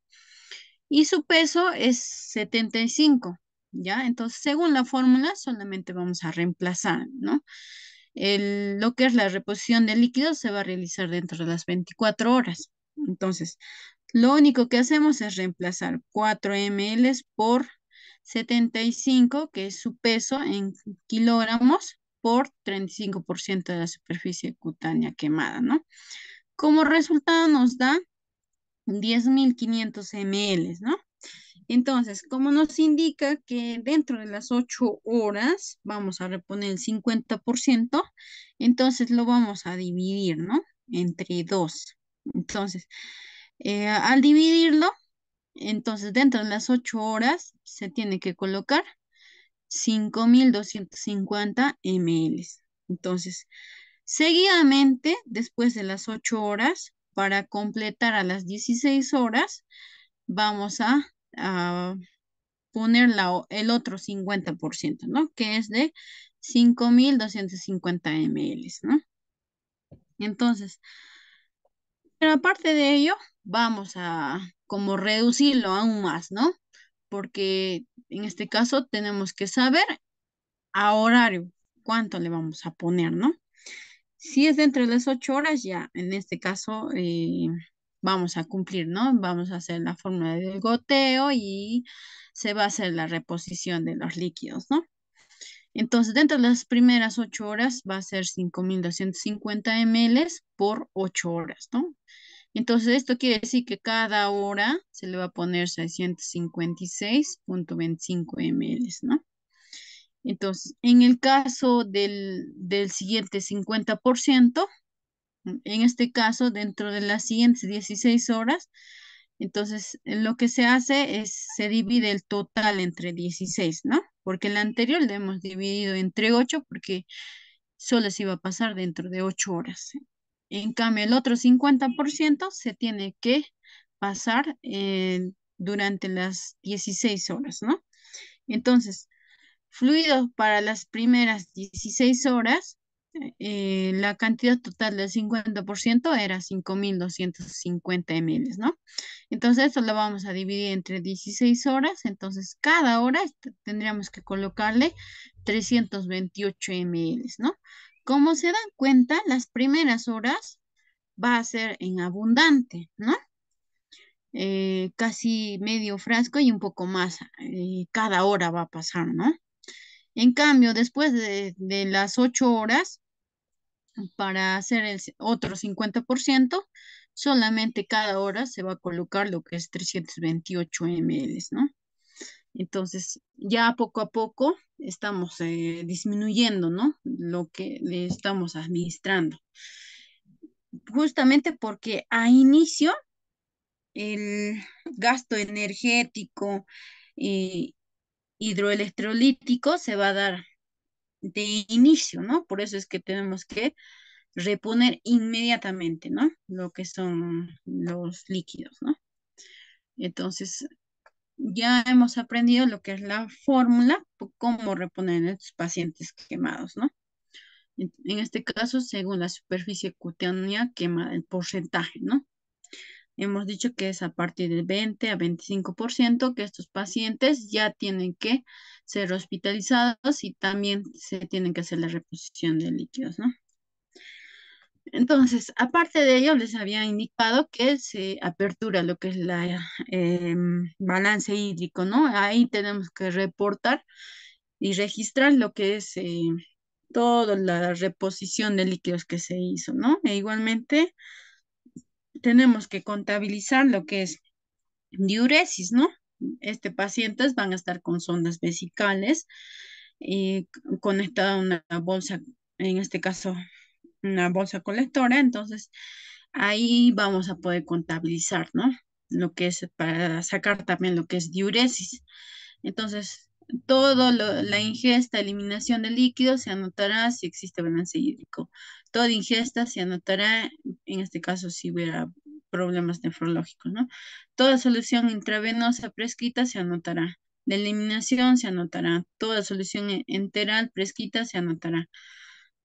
Y su peso es 75. ¿ya? Entonces, según la fórmula, solamente vamos a reemplazar, ¿no? lo que es la reposición de líquidos se va a realizar dentro de las 24 horas. Entonces, lo único que hacemos es reemplazar 4 ml por 75, que es su peso en kilogramos, por 35% de la superficie cutánea quemada, ¿no? Como resultado nos da 10.500 ml, ¿no? Entonces, como nos indica que dentro de las 8 horas vamos a reponer el 50%, entonces lo vamos a dividir, ¿no? Entre 2. Entonces, eh, al dividirlo, entonces dentro de las 8 horas se tiene que colocar 5.250 ml. Entonces, seguidamente, después de las 8 horas, para completar a las 16 horas, vamos a a poner el otro 50%, ¿no? Que es de 5.250 ml, ¿no? Entonces, pero aparte de ello, vamos a como reducirlo aún más, ¿no? Porque en este caso tenemos que saber a horario cuánto le vamos a poner, ¿no? Si es dentro de las 8 horas, ya en este caso eh, vamos a cumplir, ¿no? Vamos a hacer la fórmula del goteo y se va a hacer la reposición de los líquidos, ¿no? Entonces, dentro de las primeras ocho horas va a ser 5.250 ml por ocho horas, ¿no? Entonces, esto quiere decir que cada hora se le va a poner 656.25 ml, ¿no? Entonces, en el caso del, del siguiente 50%, Mm, en este caso, dentro de las siguientes 16 horas, entonces lo que se hace es, se divide el total entre 16, ¿no? Porque el anterior lo hemos dividido entre 8 porque solo se iba a pasar dentro de 8 horas. ¿eh? En cambio, el otro 50% se tiene que pasar eh, durante las 16 horas, ¿no? Entonces, fluido para las primeras 16 horas eh, la cantidad total del 50% era 5.250 ml, ¿no? Entonces, esto lo vamos a dividir entre 16 horas. Entonces, cada hora este, tendríamos que colocarle 328 ml, ¿no? Como se dan cuenta, las primeras horas va a ser en abundante, ¿no? Eh, casi medio frasco y un poco más eh, cada hora va a pasar, ¿no? En cambio, después de, las ocho horas, para hacer el otro 50%, solamente cada hora se va a colocar lo que es 328 ml, ¿no? Entonces, ya poco a poco estamos eh, disminuyendo, ¿no? Lo que le estamos administrando. Justamente porque a inicio el gasto energético y eh, hidroelectrolítico se va a dar de inicio, ¿no? Por eso es que tenemos que reponer inmediatamente, ¿no? Lo que son los líquidos, ¿no? Entonces, ya hemos aprendido lo que es la fórmula, pues, cómo reponer a estos pacientes quemados, ¿no? En este caso, según la superficie cutánea quemada, el porcentaje, ¿no? Hemos dicho que es a partir del 20 a 25% que estos pacientes ya tienen que ser hospitalizados y también se tienen que hacer la reposición de líquidos, ¿no? Entonces, aparte de ello, les había indicado que se apertura lo que es la em, balance hídrico, ¿no? Ahí tenemos que reportar y registrar lo que es eh, toda la reposición de líquidos que se hizo, ¿no? E igualmente, tenemos que contabilizar lo que es diuresis, ¿no? Este pacientes van a estar con sondas vesicales y eh, conectada a una bolsa, en este caso una bolsa colectora, entonces ahí vamos a poder contabilizar, ¿no? Lo que es para sacar también lo que es diuresis. Entonces, todo la ingesta, eliminación de líquidos se anotará si existe balance hídrico toda ingesta se anotará, en este caso si hubiera problemas nefrológicos, ¿no? Toda solución intravenosa prescrita se anotará. De eliminación se anotará. Toda solución e-, enteral prescrita se anotará.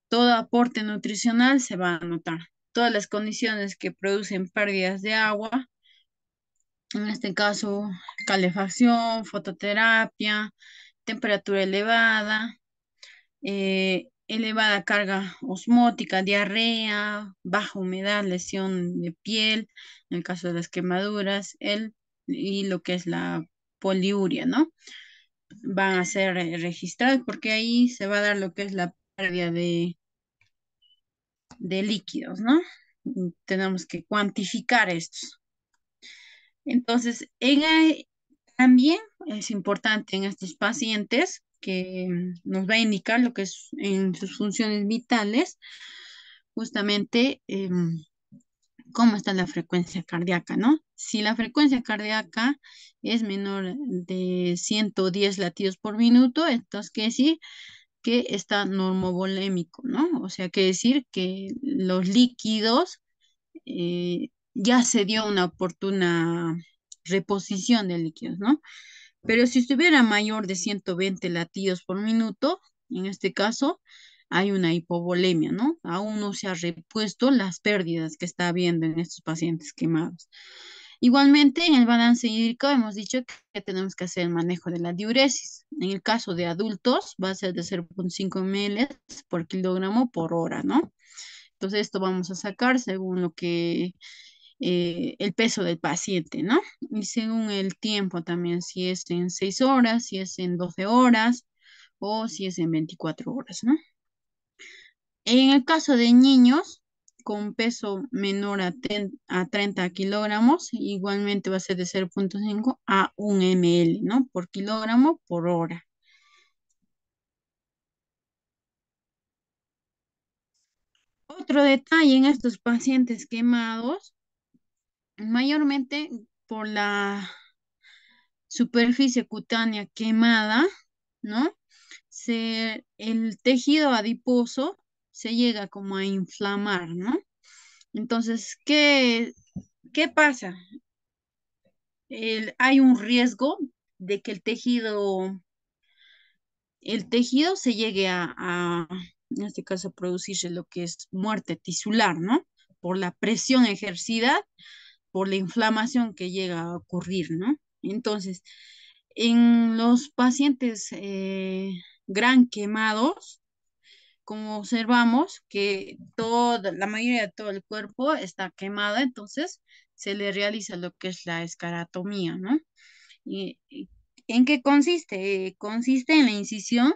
Todo aporte nutricional se va a anotar. Todas las condiciones que producen pérdidas de agua, en este caso calefacción, fototerapia, temperatura elevada, eh, elevada carga osmótica, diarrea, baja humedad, lesión de piel, en el caso de las quemaduras, el, y lo que es la poliuria, ¿no? Van a ser registrados porque ahí se va a dar lo que es la pérdida de, de líquidos, ¿no? tenemos que cuantificar estos. Entonces, también es importante en estos pacientes que mm, nos va a indicar lo que es en sus funciones vitales, justamente em, cómo está la frecuencia cardíaca, ¿no? Si la frecuencia cardíaca es menor de 110 latidos por minuto, entonces quiere decir que está normovolémico, ¿no? O sea, quiere decir que los líquidos eh, ya se dio una oportuna reposición de líquidos, ¿no? Pero si estuviera mayor de 120 latidos por minuto, en este caso, hay una hipovolemia, ¿no? Aún no se ha repuesto las pérdidas que está habiendo en estos pacientes quemados. Igualmente, en el balance hídrico hemos dicho que tenemos que hacer el manejo de la diuresis. En el caso de adultos, va a ser de 0.5 ml por kilogramo por hora, ¿no? Entonces, esto vamos a sacar según lo que eh, el peso del paciente, ¿no? Y según el tiempo también, si es en 6 horas, si es en 12 horas o si es en 24 horas, ¿no? En el caso de niños con peso menor a, 30 kilogramos, igualmente va a ser de 0.5 a 1 ml, ¿no? Por kilogramo por hora. Otro detalle en estos pacientes quemados mayormente por la superficie cutánea quemada, ¿no? el tejido adiposo se llega como a inflamar, ¿no? Entonces, ¿qué, pasa? hay un riesgo de que el tejido, el tejido se llegue a, a, en este caso, producirse lo que es muerte tisular, ¿no? Por la presión ejercida por la inflamación que llega a ocurrir, ¿no? Entonces, en los pacientes eh, gran quemados, como observamos que toda, la mayoría de todo el cuerpo está quemado, entonces se le realiza lo que es la escaratomía, ¿no? ¿Y, ¿En qué consiste? Eh, consiste en la incisión,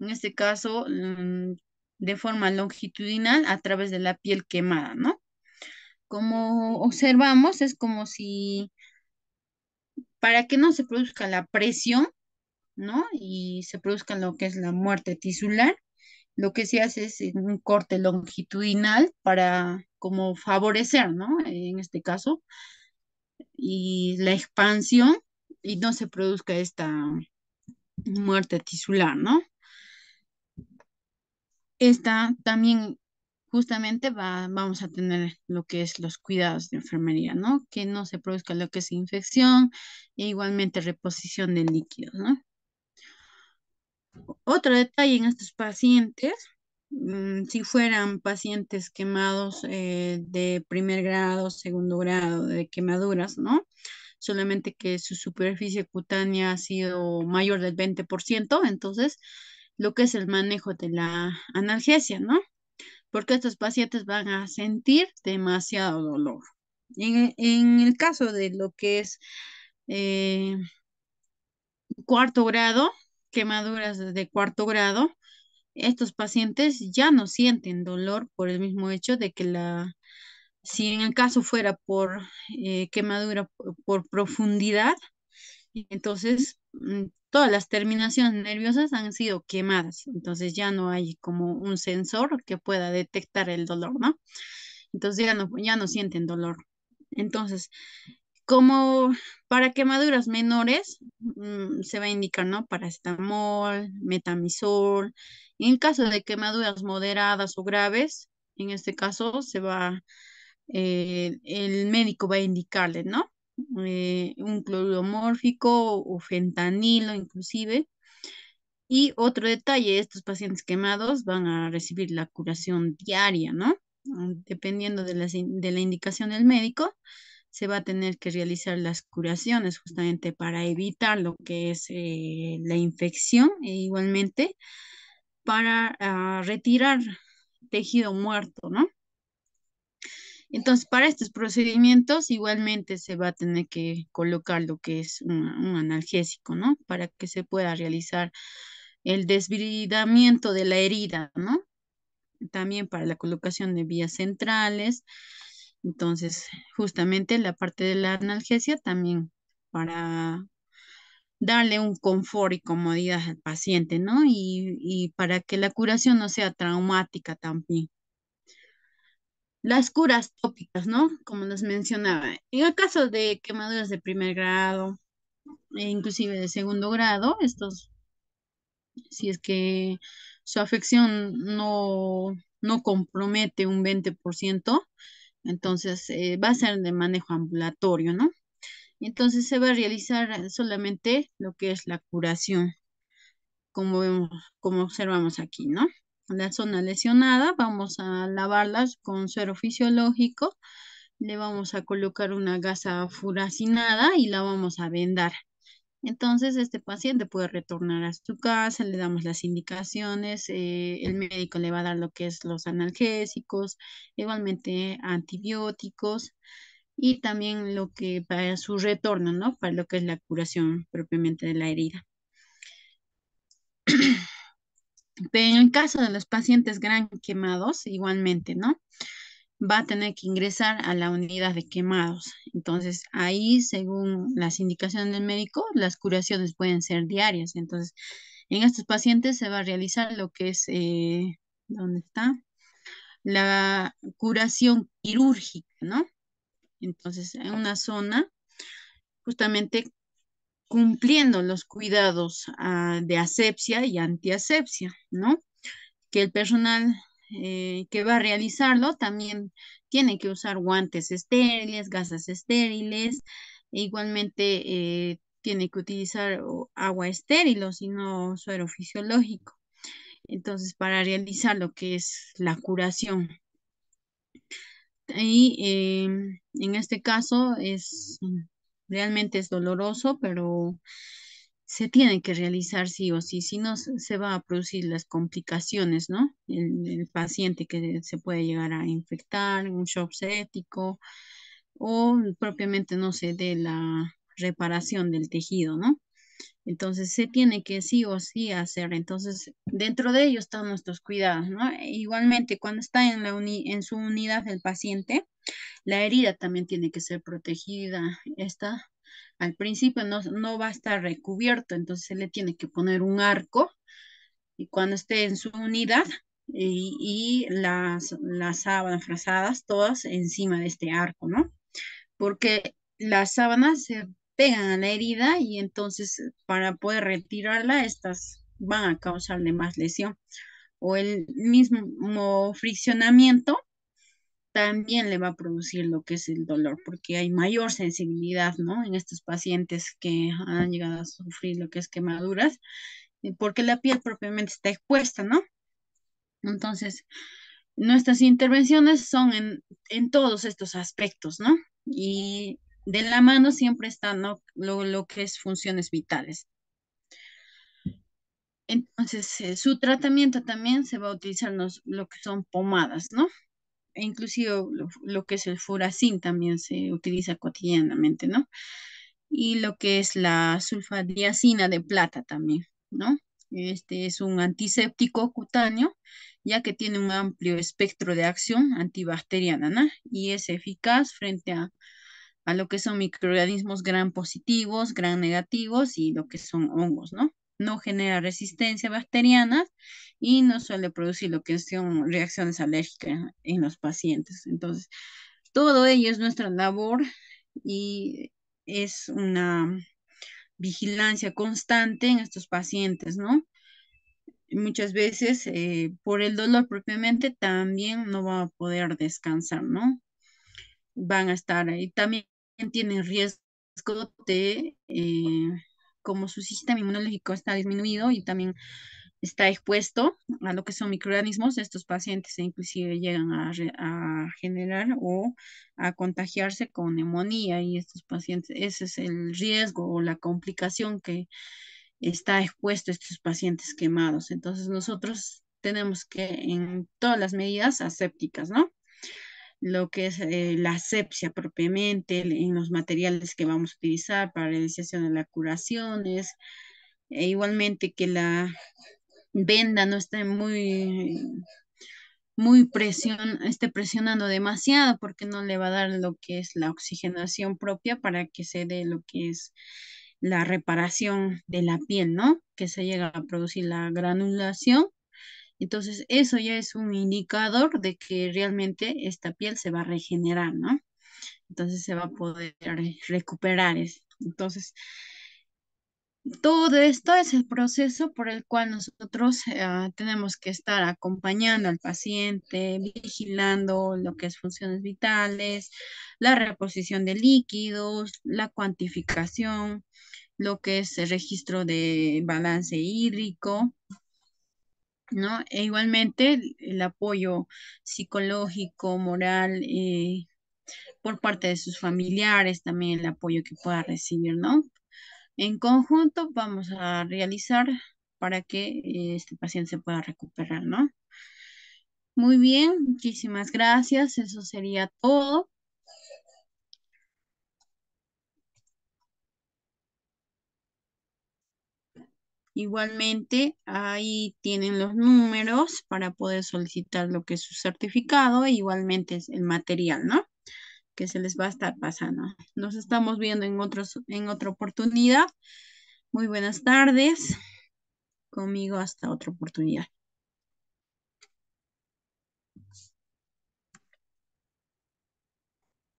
en este caso mm, de forma longitudinal a través de la piel quemada, ¿no? como observamos, es como si para que no se produzca la presión, ¿no? Y se produzca lo que es la muerte tisular, lo que se hace es un corte longitudinal para como favorecer, ¿no? En este caso, y la expansión y no se produzca esta muerte tisular, ¿no? Esta también justamente vamos a tener lo que es los cuidados de enfermería, ¿no? Que no se produzca lo que es infección e igualmente reposición de líquidos, ¿no? Otro detalle en estos pacientes, mm, si fueran pacientes quemados eh, de primer grado, segundo grado, de quemaduras, ¿no? Solamente que su superficie cutánea ha sido mayor del 20%, entonces lo que es el manejo de la analgesia, ¿no? porque estos pacientes van a sentir demasiado dolor. En, el caso de lo que es eh, cuarto grado, quemaduras de cuarto grado, estos pacientes ya no sienten dolor por el mismo hecho de que la, si en el caso fuera por eh, quemadura por profundidad, entonces mm, todas las terminaciones nerviosas han sido quemadas, entonces ya no hay como un sensor que pueda detectar el dolor, ¿no? Entonces ya no, ya no sienten dolor. Entonces, como para quemaduras menores, mm, se va a indicar, ¿no? Paracetamol, metamisol. En caso de quemaduras moderadas o graves, en este caso se va, eh, el médico va a indicarle, ¿no? Eh, un cloromórfico o fentanilo inclusive. Y otro detalle, estos pacientes quemados van a recibir la curación diaria, ¿no? Ah, dependiendo de la, indicación del médico, se va a tener que realizar las curaciones justamente para evitar lo que es eh, la infección e igualmente para ah, retirar tejido muerto, ¿no? Entonces, para estos procedimientos igualmente se va a tener que colocar lo que es un, analgésico, ¿no? Para que se pueda realizar el desbridamiento de la herida, ¿no? También para la colocación de vías centrales. Entonces, justamente la parte de la analgesia también para darle un confort y comodidad al paciente, ¿no? y para que la curación no sea traumática también las curas tópicas, ¿no? Como les mencionaba. En el caso de quemaduras de primer grado, e inclusive de segundo grado, estos, si es que su afección no, no compromete un 20%, entonces eh, va a ser de manejo ambulatorio, ¿no? Entonces se va a realizar solamente lo que es la curación, como, vemos, como observamos aquí, ¿no? la zona lesionada, vamos a lavarlas con suero fisiológico, le vamos a colocar una gasa furacinada y la vamos a vendar. Entonces, este paciente puede retornar a su casa, le damos las indicaciones, eh, el médico le va a dar lo que es los analgésicos, igualmente antibióticos y también lo que para su retorno, ¿no? Para lo que es la curación propiamente de la herida. Pero en el caso de los pacientes gran quemados, igualmente, ¿no? Va a tener que ingresar a la unidad de quemados. Entonces, ahí, según las indicaciones del médico, las curaciones pueden ser diarias. Entonces, en estos pacientes se va a realizar lo que es, eh, ¿dónde está? La curación quirúrgica, ¿no? Entonces, en una zona justamente cumpliendo los cuidados ah, de asepsia y antiasepsia, ¿no? Que el personal eh, que va a realizarlo también tiene que usar guantes estériles, gasas estériles, e igualmente eh, tiene que utilizar agua estéril o si no suero fisiológico. Entonces, para realizar lo que es la curación. Y em, en este caso es realmente es doloroso, pero se tiene que realizar sí o sí, si no se va a producir las complicaciones, ¿no? El, paciente que se puede llegar a infectar, un shock séptico o propiamente no se de la reparación del tejido, ¿no? Entonces se tiene que sí o sí hacer. Entonces, dentro de ello están nuestros cuidados, ¿no? Igualmente, cuando está en, la en su unidad el paciente, la herida también tiene que ser protegida. Esta al principio no, va a estar recubierto, entonces se le tiene que poner un arco y cuando esté en su unidad eh, y, las, las sábanas frazadas todas encima de este arco, ¿no? Porque las sábanas se pegan a la herida y entonces para poder retirarla estas van a causarle más lesión o el mismo friccionamiento también le va a producir lo que es el dolor, porque hay mayor sensibilidad, ¿no? En estos pacientes que han llegado a sufrir lo que es quemaduras, eh, porque la piel propiamente está expuesta, ¿no? Entonces, nuestras intervenciones son en, todos estos aspectos, ¿no? Y de la mano siempre están ¿no? lo, lo que es funciones vitales. Entonces, eh, su tratamiento también se va a utilizar los, lo que son pomadas, ¿no? E inclusive lo, que es el furacín también se utiliza cotidianamente, ¿no? Y lo que es la sulfadiacina de plata también, ¿no? Este es un antiséptico cutáneo, ya que tiene un amplio espectro de acción antibacteriana, ¿no? Y es eficaz frente a, a lo que son microorganismos gran positivos, gran negativos y lo que son hongos, ¿no? no genera resistencia bacteriana y no suele producir lo que son reacciones alérgicas en los pacientes. Entonces, todo ello es nuestra labor y es una vigilancia constante en estos pacientes, ¿no? Muchas veces eh, por el dolor propiamente también no va a poder descansar, ¿no? Van a estar ahí. También tienen riesgo de eh, como su sistema inmunológico está disminuido y también está expuesto a lo que son microorganismos, estos pacientes inclusive llegan a, generar o a contagiarse con neumonía y estos pacientes, ese es el riesgo o la complicación que está expuesto estos pacientes quemados. Entonces nosotros tenemos que en todas las medidas asépticas, ¿no? lo que es eh, la asepsia propiamente en los materiales que vamos a utilizar para la iniciación de las curaciones, e igualmente que la venda no esté muy muy esté presionando demasiado porque no le va a dar lo que es la oxigenación propia para que se dé lo que es la reparación de la piel, ¿no? Que se llega a producir la granulación entonces, eso ya es un indicador de que realmente esta piel se va a regenerar, ¿no? Entonces se va a poder recuperar. Entonces, todo esto es el proceso por el cual nosotros ah, tenemos que estar acompañando al paciente, vigilando lo que es funciones vitales, la reposición de líquidos, la cuantificación, lo que es el registro de balance hídrico, ¿no? E igualmente el, apoyo psicológico, moral, eh, por parte de sus familiares, también el apoyo que pueda recibir, ¿no? En conjunto vamos a realizar para que eh, este paciente se pueda recuperar, ¿no? Muy bien, muchísimas gracias. Eso sería todo. Igualmente, ahí tienen los números para poder solicitar lo que es su certificado e igualmente es el material, ¿no? Que se les va a estar pasando. Nos estamos viendo en, en otra oportunidad. Muy buenas tardes. Conmigo hasta otra oportunidad.